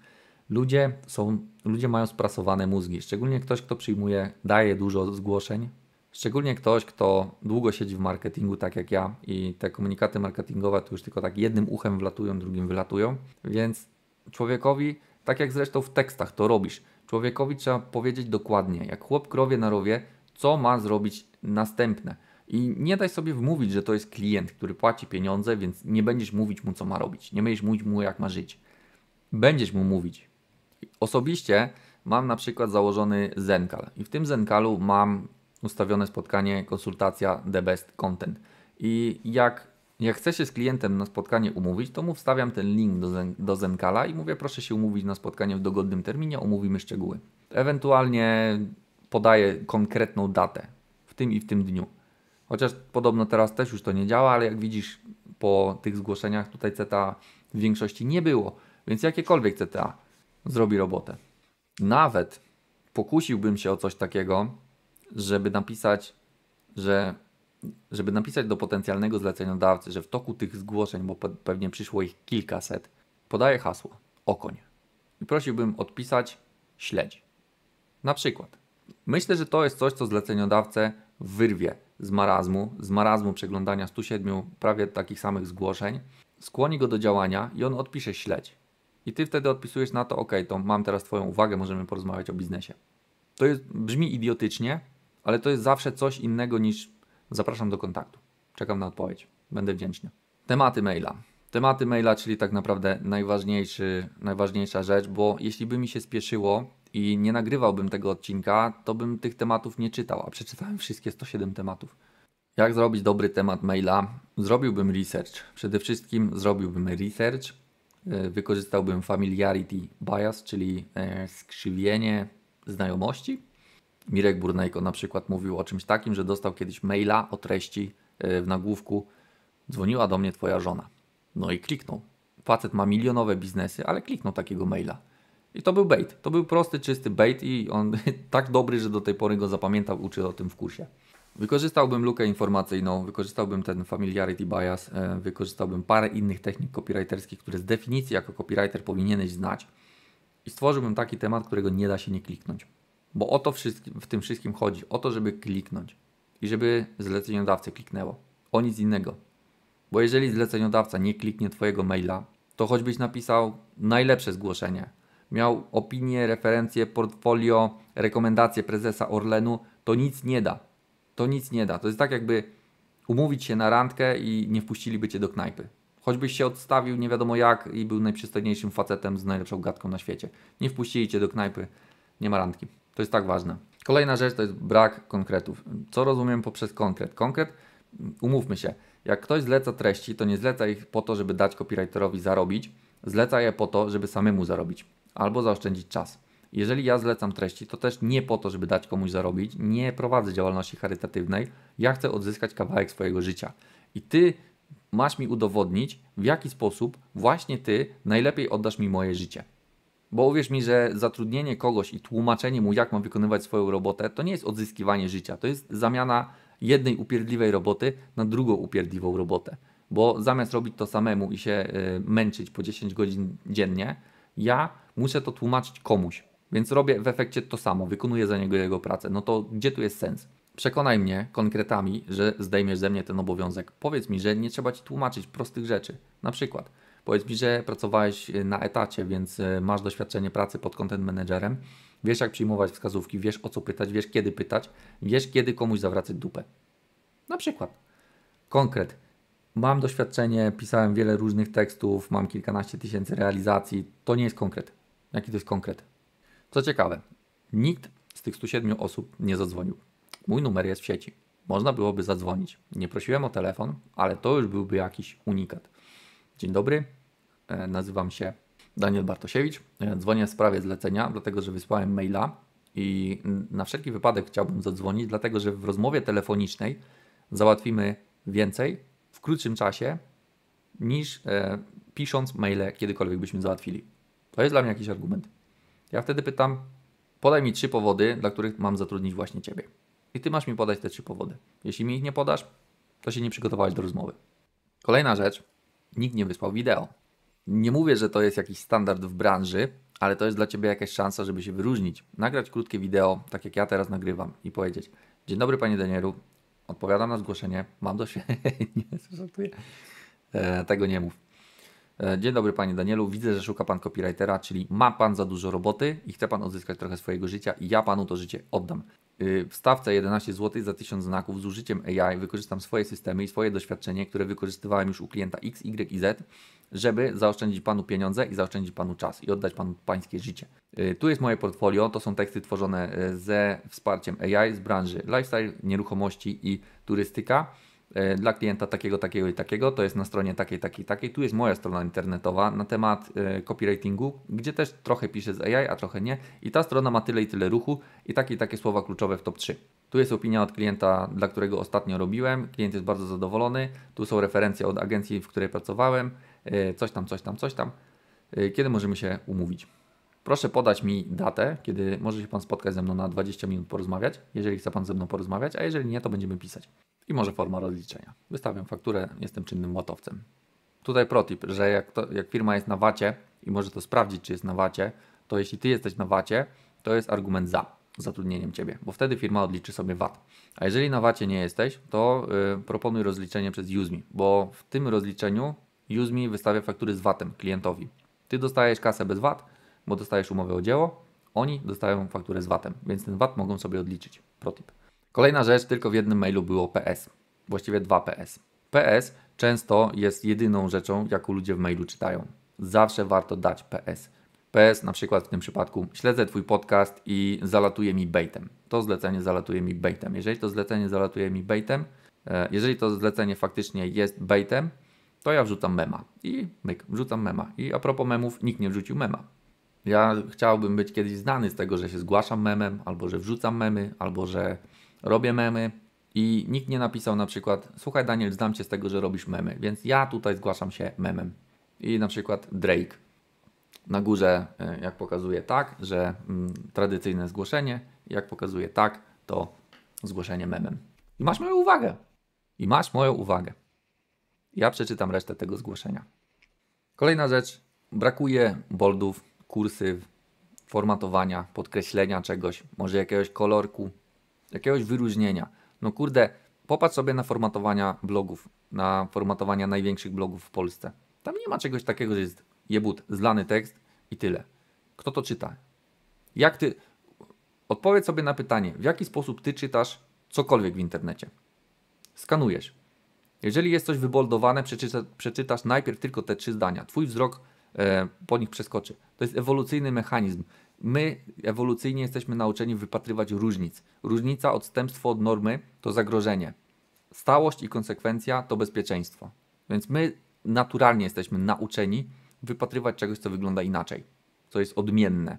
Ludzie, są, ludzie mają sprasowane mózgi, szczególnie ktoś, kto przyjmuje, daje dużo zgłoszeń, Szczególnie ktoś, kto długo siedzi w marketingu, tak jak ja, i te komunikaty marketingowe tu już tylko tak jednym uchem wlatują, drugim wylatują. Więc człowiekowi, tak jak zresztą w tekstach to robisz, człowiekowi trzeba powiedzieć dokładnie, jak chłop krowie na rowie, co ma zrobić następne. I nie daj sobie wmówić, że to jest klient, który płaci pieniądze, więc nie będziesz mówić mu, co ma robić. Nie będziesz mówić mu, jak ma żyć. Będziesz mu mówić. Osobiście mam na przykład założony Zenkal i w tym Zenkalu mam ustawione spotkanie, konsultacja, the best content. I jak, jak chcę się z klientem na spotkanie umówić, to mu wstawiam ten link do, Zen, do Zenkala i mówię, proszę się umówić na spotkanie w dogodnym terminie, omówimy szczegóły. Ewentualnie podaję konkretną datę w tym i w tym dniu. Chociaż podobno teraz też już to nie działa, ale jak widzisz po tych zgłoszeniach, tutaj CTA w większości nie było, więc jakiekolwiek CTA zrobi robotę. Nawet pokusiłbym się o coś takiego, żeby napisać, że żeby napisać do potencjalnego zleceniodawcy, że w toku tych zgłoszeń, bo pewnie przyszło ich kilkaset, podaję hasło okoń i prosiłbym odpisać śledź. Na przykład. Myślę, że to jest coś, co zleceniodawcę wyrwie z marazmu, z marazmu przeglądania 107 prawie takich samych zgłoszeń, skłoni go do działania i on odpisze śledź. I ty wtedy odpisujesz na to, ok, to mam teraz Twoją uwagę, możemy porozmawiać o biznesie. To jest, brzmi idiotycznie, ale to jest zawsze coś innego niż zapraszam do kontaktu. Czekam na odpowiedź. Będę wdzięczny. Tematy maila. Tematy maila, czyli tak naprawdę najważniejszy, najważniejsza rzecz, bo jeśli by mi się spieszyło i nie nagrywałbym tego odcinka, to bym tych tematów nie czytał, a przeczytałem wszystkie 107 tematów. Jak zrobić dobry temat maila? Zrobiłbym research. Przede wszystkim zrobiłbym research. E, wykorzystałbym familiarity bias, czyli e, skrzywienie znajomości Mirek Burnejko na przykład mówił o czymś takim, że dostał kiedyś maila o treści e, w nagłówku dzwoniła do mnie twoja żona. No i kliknął. Facet ma milionowe biznesy, ale kliknął takiego maila. I to był bait. To był prosty, czysty bait i on tak dobry, że do tej pory go zapamiętał, uczy o tym w kursie. Wykorzystałbym lukę informacyjną, wykorzystałbym ten familiarity bias, e, wykorzystałbym parę innych technik copywriterskich, które z definicji jako copywriter powinieneś znać i stworzyłbym taki temat, którego nie da się nie kliknąć. Bo o to w tym wszystkim chodzi. O to, żeby kliknąć. I żeby zleceniodawcę kliknęło. O nic innego. Bo jeżeli zleceniodawca nie kliknie Twojego maila, to choćbyś napisał najlepsze zgłoszenie, miał opinię, referencje, portfolio, rekomendacje prezesa Orlenu, to nic nie da. To nic nie da. To jest tak, jakby umówić się na randkę i nie wpuściliby cię do knajpy. Choćbyś się odstawił nie wiadomo jak i był najprzystojniejszym facetem z najlepszą gadką na świecie. Nie wpuścili cię do knajpy, nie ma randki. To jest tak ważne. Kolejna rzecz to jest brak konkretów. Co rozumiem poprzez konkret? Konkret, umówmy się, jak ktoś zleca treści, to nie zleca ich po to, żeby dać copywriterowi zarobić, zleca je po to, żeby samemu zarobić albo zaoszczędzić czas. Jeżeli ja zlecam treści, to też nie po to, żeby dać komuś zarobić, nie prowadzę działalności charytatywnej, ja chcę odzyskać kawałek swojego życia. I ty masz mi udowodnić, w jaki sposób właśnie ty najlepiej oddasz mi moje życie. Bo uwierz mi, że zatrudnienie kogoś i tłumaczenie mu, jak ma wykonywać swoją robotę, to nie jest odzyskiwanie życia. To jest zamiana jednej upierdliwej roboty na drugą upierdliwą robotę. Bo zamiast robić to samemu i się y, męczyć po 10 godzin dziennie, ja muszę to tłumaczyć komuś. Więc robię w efekcie to samo, wykonuję za niego jego pracę. No to gdzie tu jest sens? Przekonaj mnie konkretami, że zdejmiesz ze mnie ten obowiązek. Powiedz mi, że nie trzeba ci tłumaczyć prostych rzeczy. Na przykład, Powiedz mi, że pracowałeś y, na etacie, więc y, masz doświadczenie pracy pod content managerem. Wiesz, jak przyjmować wskazówki, wiesz o co pytać, wiesz kiedy pytać, wiesz kiedy komuś zawracać dupę. Na przykład. Konkret. Mam doświadczenie, pisałem wiele różnych tekstów, mam kilkanaście tysięcy realizacji. To nie jest konkret. Jaki to jest konkret? Co ciekawe, nikt z tych 107 osób nie zadzwonił. Mój numer jest w sieci. Można byłoby zadzwonić. Nie prosiłem o telefon, ale to już byłby jakiś unikat. Dzień dobry, E, nazywam się Daniel Bartosiewicz. E, dzwonię w sprawie zlecenia, dlatego że wysłałem maila i na wszelki wypadek chciałbym zadzwonić, dlatego że w rozmowie telefonicznej załatwimy więcej w krótszym czasie niż e, pisząc maile kiedykolwiek byśmy załatwili. To jest dla mnie jakiś argument. Ja wtedy pytam, podaj mi trzy powody, dla których mam zatrudnić właśnie Ciebie. I Ty masz mi podać te trzy powody. Jeśli mi ich nie podasz, to się nie przygotowałeś do rozmowy. Kolejna rzecz. Nikt nie wysłał wideo. Nie mówię, że to jest jakiś standard w branży, ale to jest dla Ciebie jakaś szansa, żeby się wyróżnić. Nagrać krótkie wideo, tak jak ja teraz nagrywam i powiedzieć Dzień dobry Panie Danieru, odpowiadam na zgłoszenie, mam doświadczenie, nie, żartuję. E, tego nie mów. E, Dzień dobry Panie Danielu, widzę, że szuka Pan copywritera, czyli ma Pan za dużo roboty i chce Pan odzyskać trochę swojego życia i ja Panu to życie oddam. Y, w stawce 11 zł za 1000 znaków z użyciem AI wykorzystam swoje systemy i swoje doświadczenie, które wykorzystywałem już u klienta X, Y i Z, żeby zaoszczędzić Panu pieniądze i zaoszczędzić Panu czas i oddać Panu Pańskie życie. Y, tu jest moje portfolio, to są teksty tworzone e, ze wsparciem AI z branży lifestyle, nieruchomości i turystyka. E, dla klienta takiego, takiego i takiego, to jest na stronie takiej, takiej, takiej. Tu jest moja strona internetowa na temat e, copywritingu, gdzie też trochę piszę z AI, a trochę nie. I ta strona ma tyle i tyle ruchu i takie i takie słowa kluczowe w top 3. Tu jest opinia od klienta, dla którego ostatnio robiłem. Klient jest bardzo zadowolony. Tu są referencje od agencji, w której pracowałem. E, coś tam, coś tam, coś tam. Kiedy możemy się umówić? Proszę podać mi datę, kiedy może się Pan spotkać ze mną na 20 minut porozmawiać, jeżeli chce Pan ze mną porozmawiać, a jeżeli nie, to będziemy pisać. I może forma rozliczenia. Wystawiam fakturę, jestem czynnym łatowcem. Tutaj protip, że jak, to, jak firma jest na wacie i może to sprawdzić, czy jest na wacie, to jeśli Ty jesteś na wacie, to jest argument za zatrudnieniem Ciebie, bo wtedy firma odliczy sobie VAT. A jeżeli na wacie nie jesteś, to yy, proponuj rozliczenie przez USMI, bo w tym rozliczeniu USMI wystawia faktury z VAT-em klientowi. Ty dostajesz kasę bez VAT, bo dostajesz umowę o dzieło, oni dostają fakturę z VAT-em, więc ten VAT mogą sobie odliczyć. Protip. Kolejna rzecz, tylko w jednym mailu było PS. Właściwie dwa PS. PS często jest jedyną rzeczą, jaką ludzie w mailu czytają. Zawsze warto dać PS. PS na przykład w tym przypadku śledzę Twój podcast i zalatuje mi baitem. To zlecenie zalatuje mi baitem. Jeżeli to zlecenie zalatuje mi baitem, e, jeżeli to zlecenie faktycznie jest baitem, to ja wrzucam mema. I myk, wrzucam mema. I a propos memów, nikt nie wrzucił mema. Ja chciałbym być kiedyś znany z tego, że się zgłaszam memem, albo że wrzucam memy, albo że robię memy. I nikt nie napisał na przykład, słuchaj Daniel, znam cię z tego, że robisz memy, więc ja tutaj zgłaszam się memem. I na przykład Drake. Na górze, e, jak pokazuje tak, że mm, tradycyjne zgłoszenie, jak pokazuje tak, to zgłoszenie memem. I masz moją uwagę. I masz moją uwagę. Ja przeczytam resztę tego zgłoszenia. Kolejna rzecz. Brakuje boldów kursy formatowania, podkreślenia czegoś, może jakiegoś kolorku, jakiegoś wyróżnienia. No kurde, popatrz sobie na formatowania blogów, na formatowania największych blogów w Polsce. Tam nie ma czegoś takiego, że jest jebut, zlany tekst i tyle. Kto to czyta? Jak ty. Odpowiedz sobie na pytanie, w jaki sposób ty czytasz cokolwiek w internecie. Skanujesz. Jeżeli jest coś wyboldowane, przeczytasz najpierw tylko te trzy zdania. Twój wzrok E, po nich przeskoczy. To jest ewolucyjny mechanizm. My ewolucyjnie jesteśmy nauczeni wypatrywać różnic. Różnica, odstępstwo od normy to zagrożenie. Stałość i konsekwencja to bezpieczeństwo. Więc my naturalnie jesteśmy nauczeni wypatrywać czegoś, co wygląda inaczej, co jest odmienne.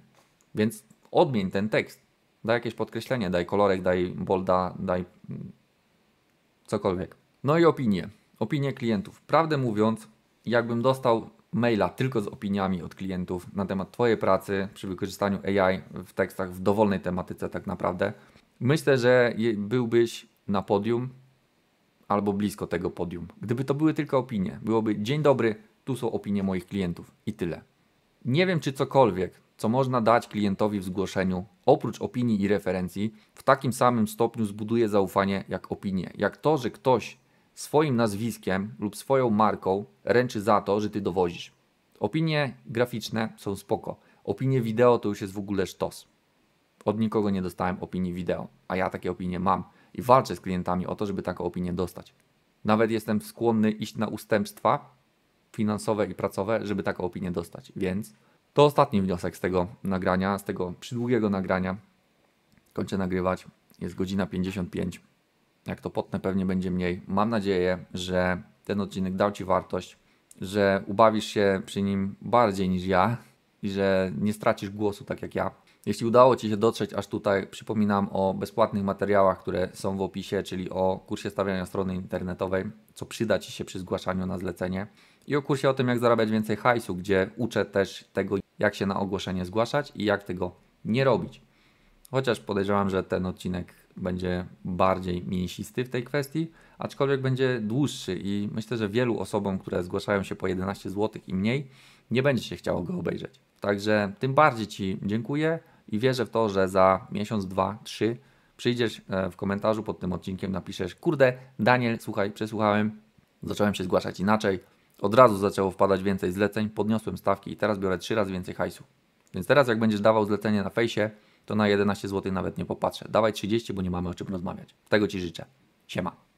Więc odmień ten tekst. Daj jakieś podkreślenie, daj kolorek, daj bolda, daj cokolwiek. No i opinie. Opinie klientów. Prawdę mówiąc, jakbym dostał maila tylko z opiniami od klientów na temat Twojej pracy przy wykorzystaniu AI w tekstach w dowolnej tematyce, tak naprawdę. Myślę, że byłbyś na podium albo blisko tego podium. Gdyby to były tylko opinie, byłoby dzień dobry, tu są opinie moich klientów i tyle. Nie wiem, czy cokolwiek, co można dać klientowi w zgłoszeniu, oprócz opinii i referencji, w takim samym stopniu zbuduje zaufanie jak opinie. Jak to, że ktoś swoim nazwiskiem lub swoją marką ręczy za to, że ty dowozisz. Opinie graficzne są spoko. Opinie wideo to już jest w ogóle sztos. Od nikogo nie dostałem opinii wideo, a ja takie opinie mam i walczę z klientami o to, żeby taką opinię dostać. Nawet jestem skłonny iść na ustępstwa finansowe i pracowe, żeby taką opinię dostać. Więc to ostatni wniosek z tego nagrania, z tego przydługiego nagrania. Kończę nagrywać. Jest godzina 55. Jak to potnę, pewnie będzie mniej. Mam nadzieję, że ten odcinek dał Ci wartość, że ubawisz się przy nim bardziej niż ja i że nie stracisz głosu tak jak ja. Jeśli udało Ci się dotrzeć aż tutaj, przypominam o bezpłatnych materiałach, które są w opisie, czyli o kursie stawiania strony internetowej, co przyda Ci się przy zgłaszaniu na zlecenie i o kursie o tym, jak zarabiać więcej hajsu, gdzie uczę też tego, jak się na ogłoszenie zgłaszać i jak tego nie robić. Chociaż podejrzewam, że ten odcinek będzie bardziej mięsisty w tej kwestii, aczkolwiek będzie dłuższy i myślę, że wielu osobom, które zgłaszają się po 11 zł i mniej, nie będzie się chciało go obejrzeć. Także tym bardziej Ci dziękuję i wierzę w to, że za miesiąc, dwa, trzy przyjdziesz e, w komentarzu pod tym odcinkiem, napiszesz: Kurde, Daniel, słuchaj, przesłuchałem, zacząłem się zgłaszać inaczej. Od razu zaczęło wpadać więcej zleceń, podniosłem stawki i teraz biorę trzy razy więcej hajsu. Więc teraz, jak będziesz dawał zlecenie na fejsie, to na 11 zł nawet nie popatrzę. Dawaj 30, bo nie mamy o czym rozmawiać. Tego Ci życzę. Siema.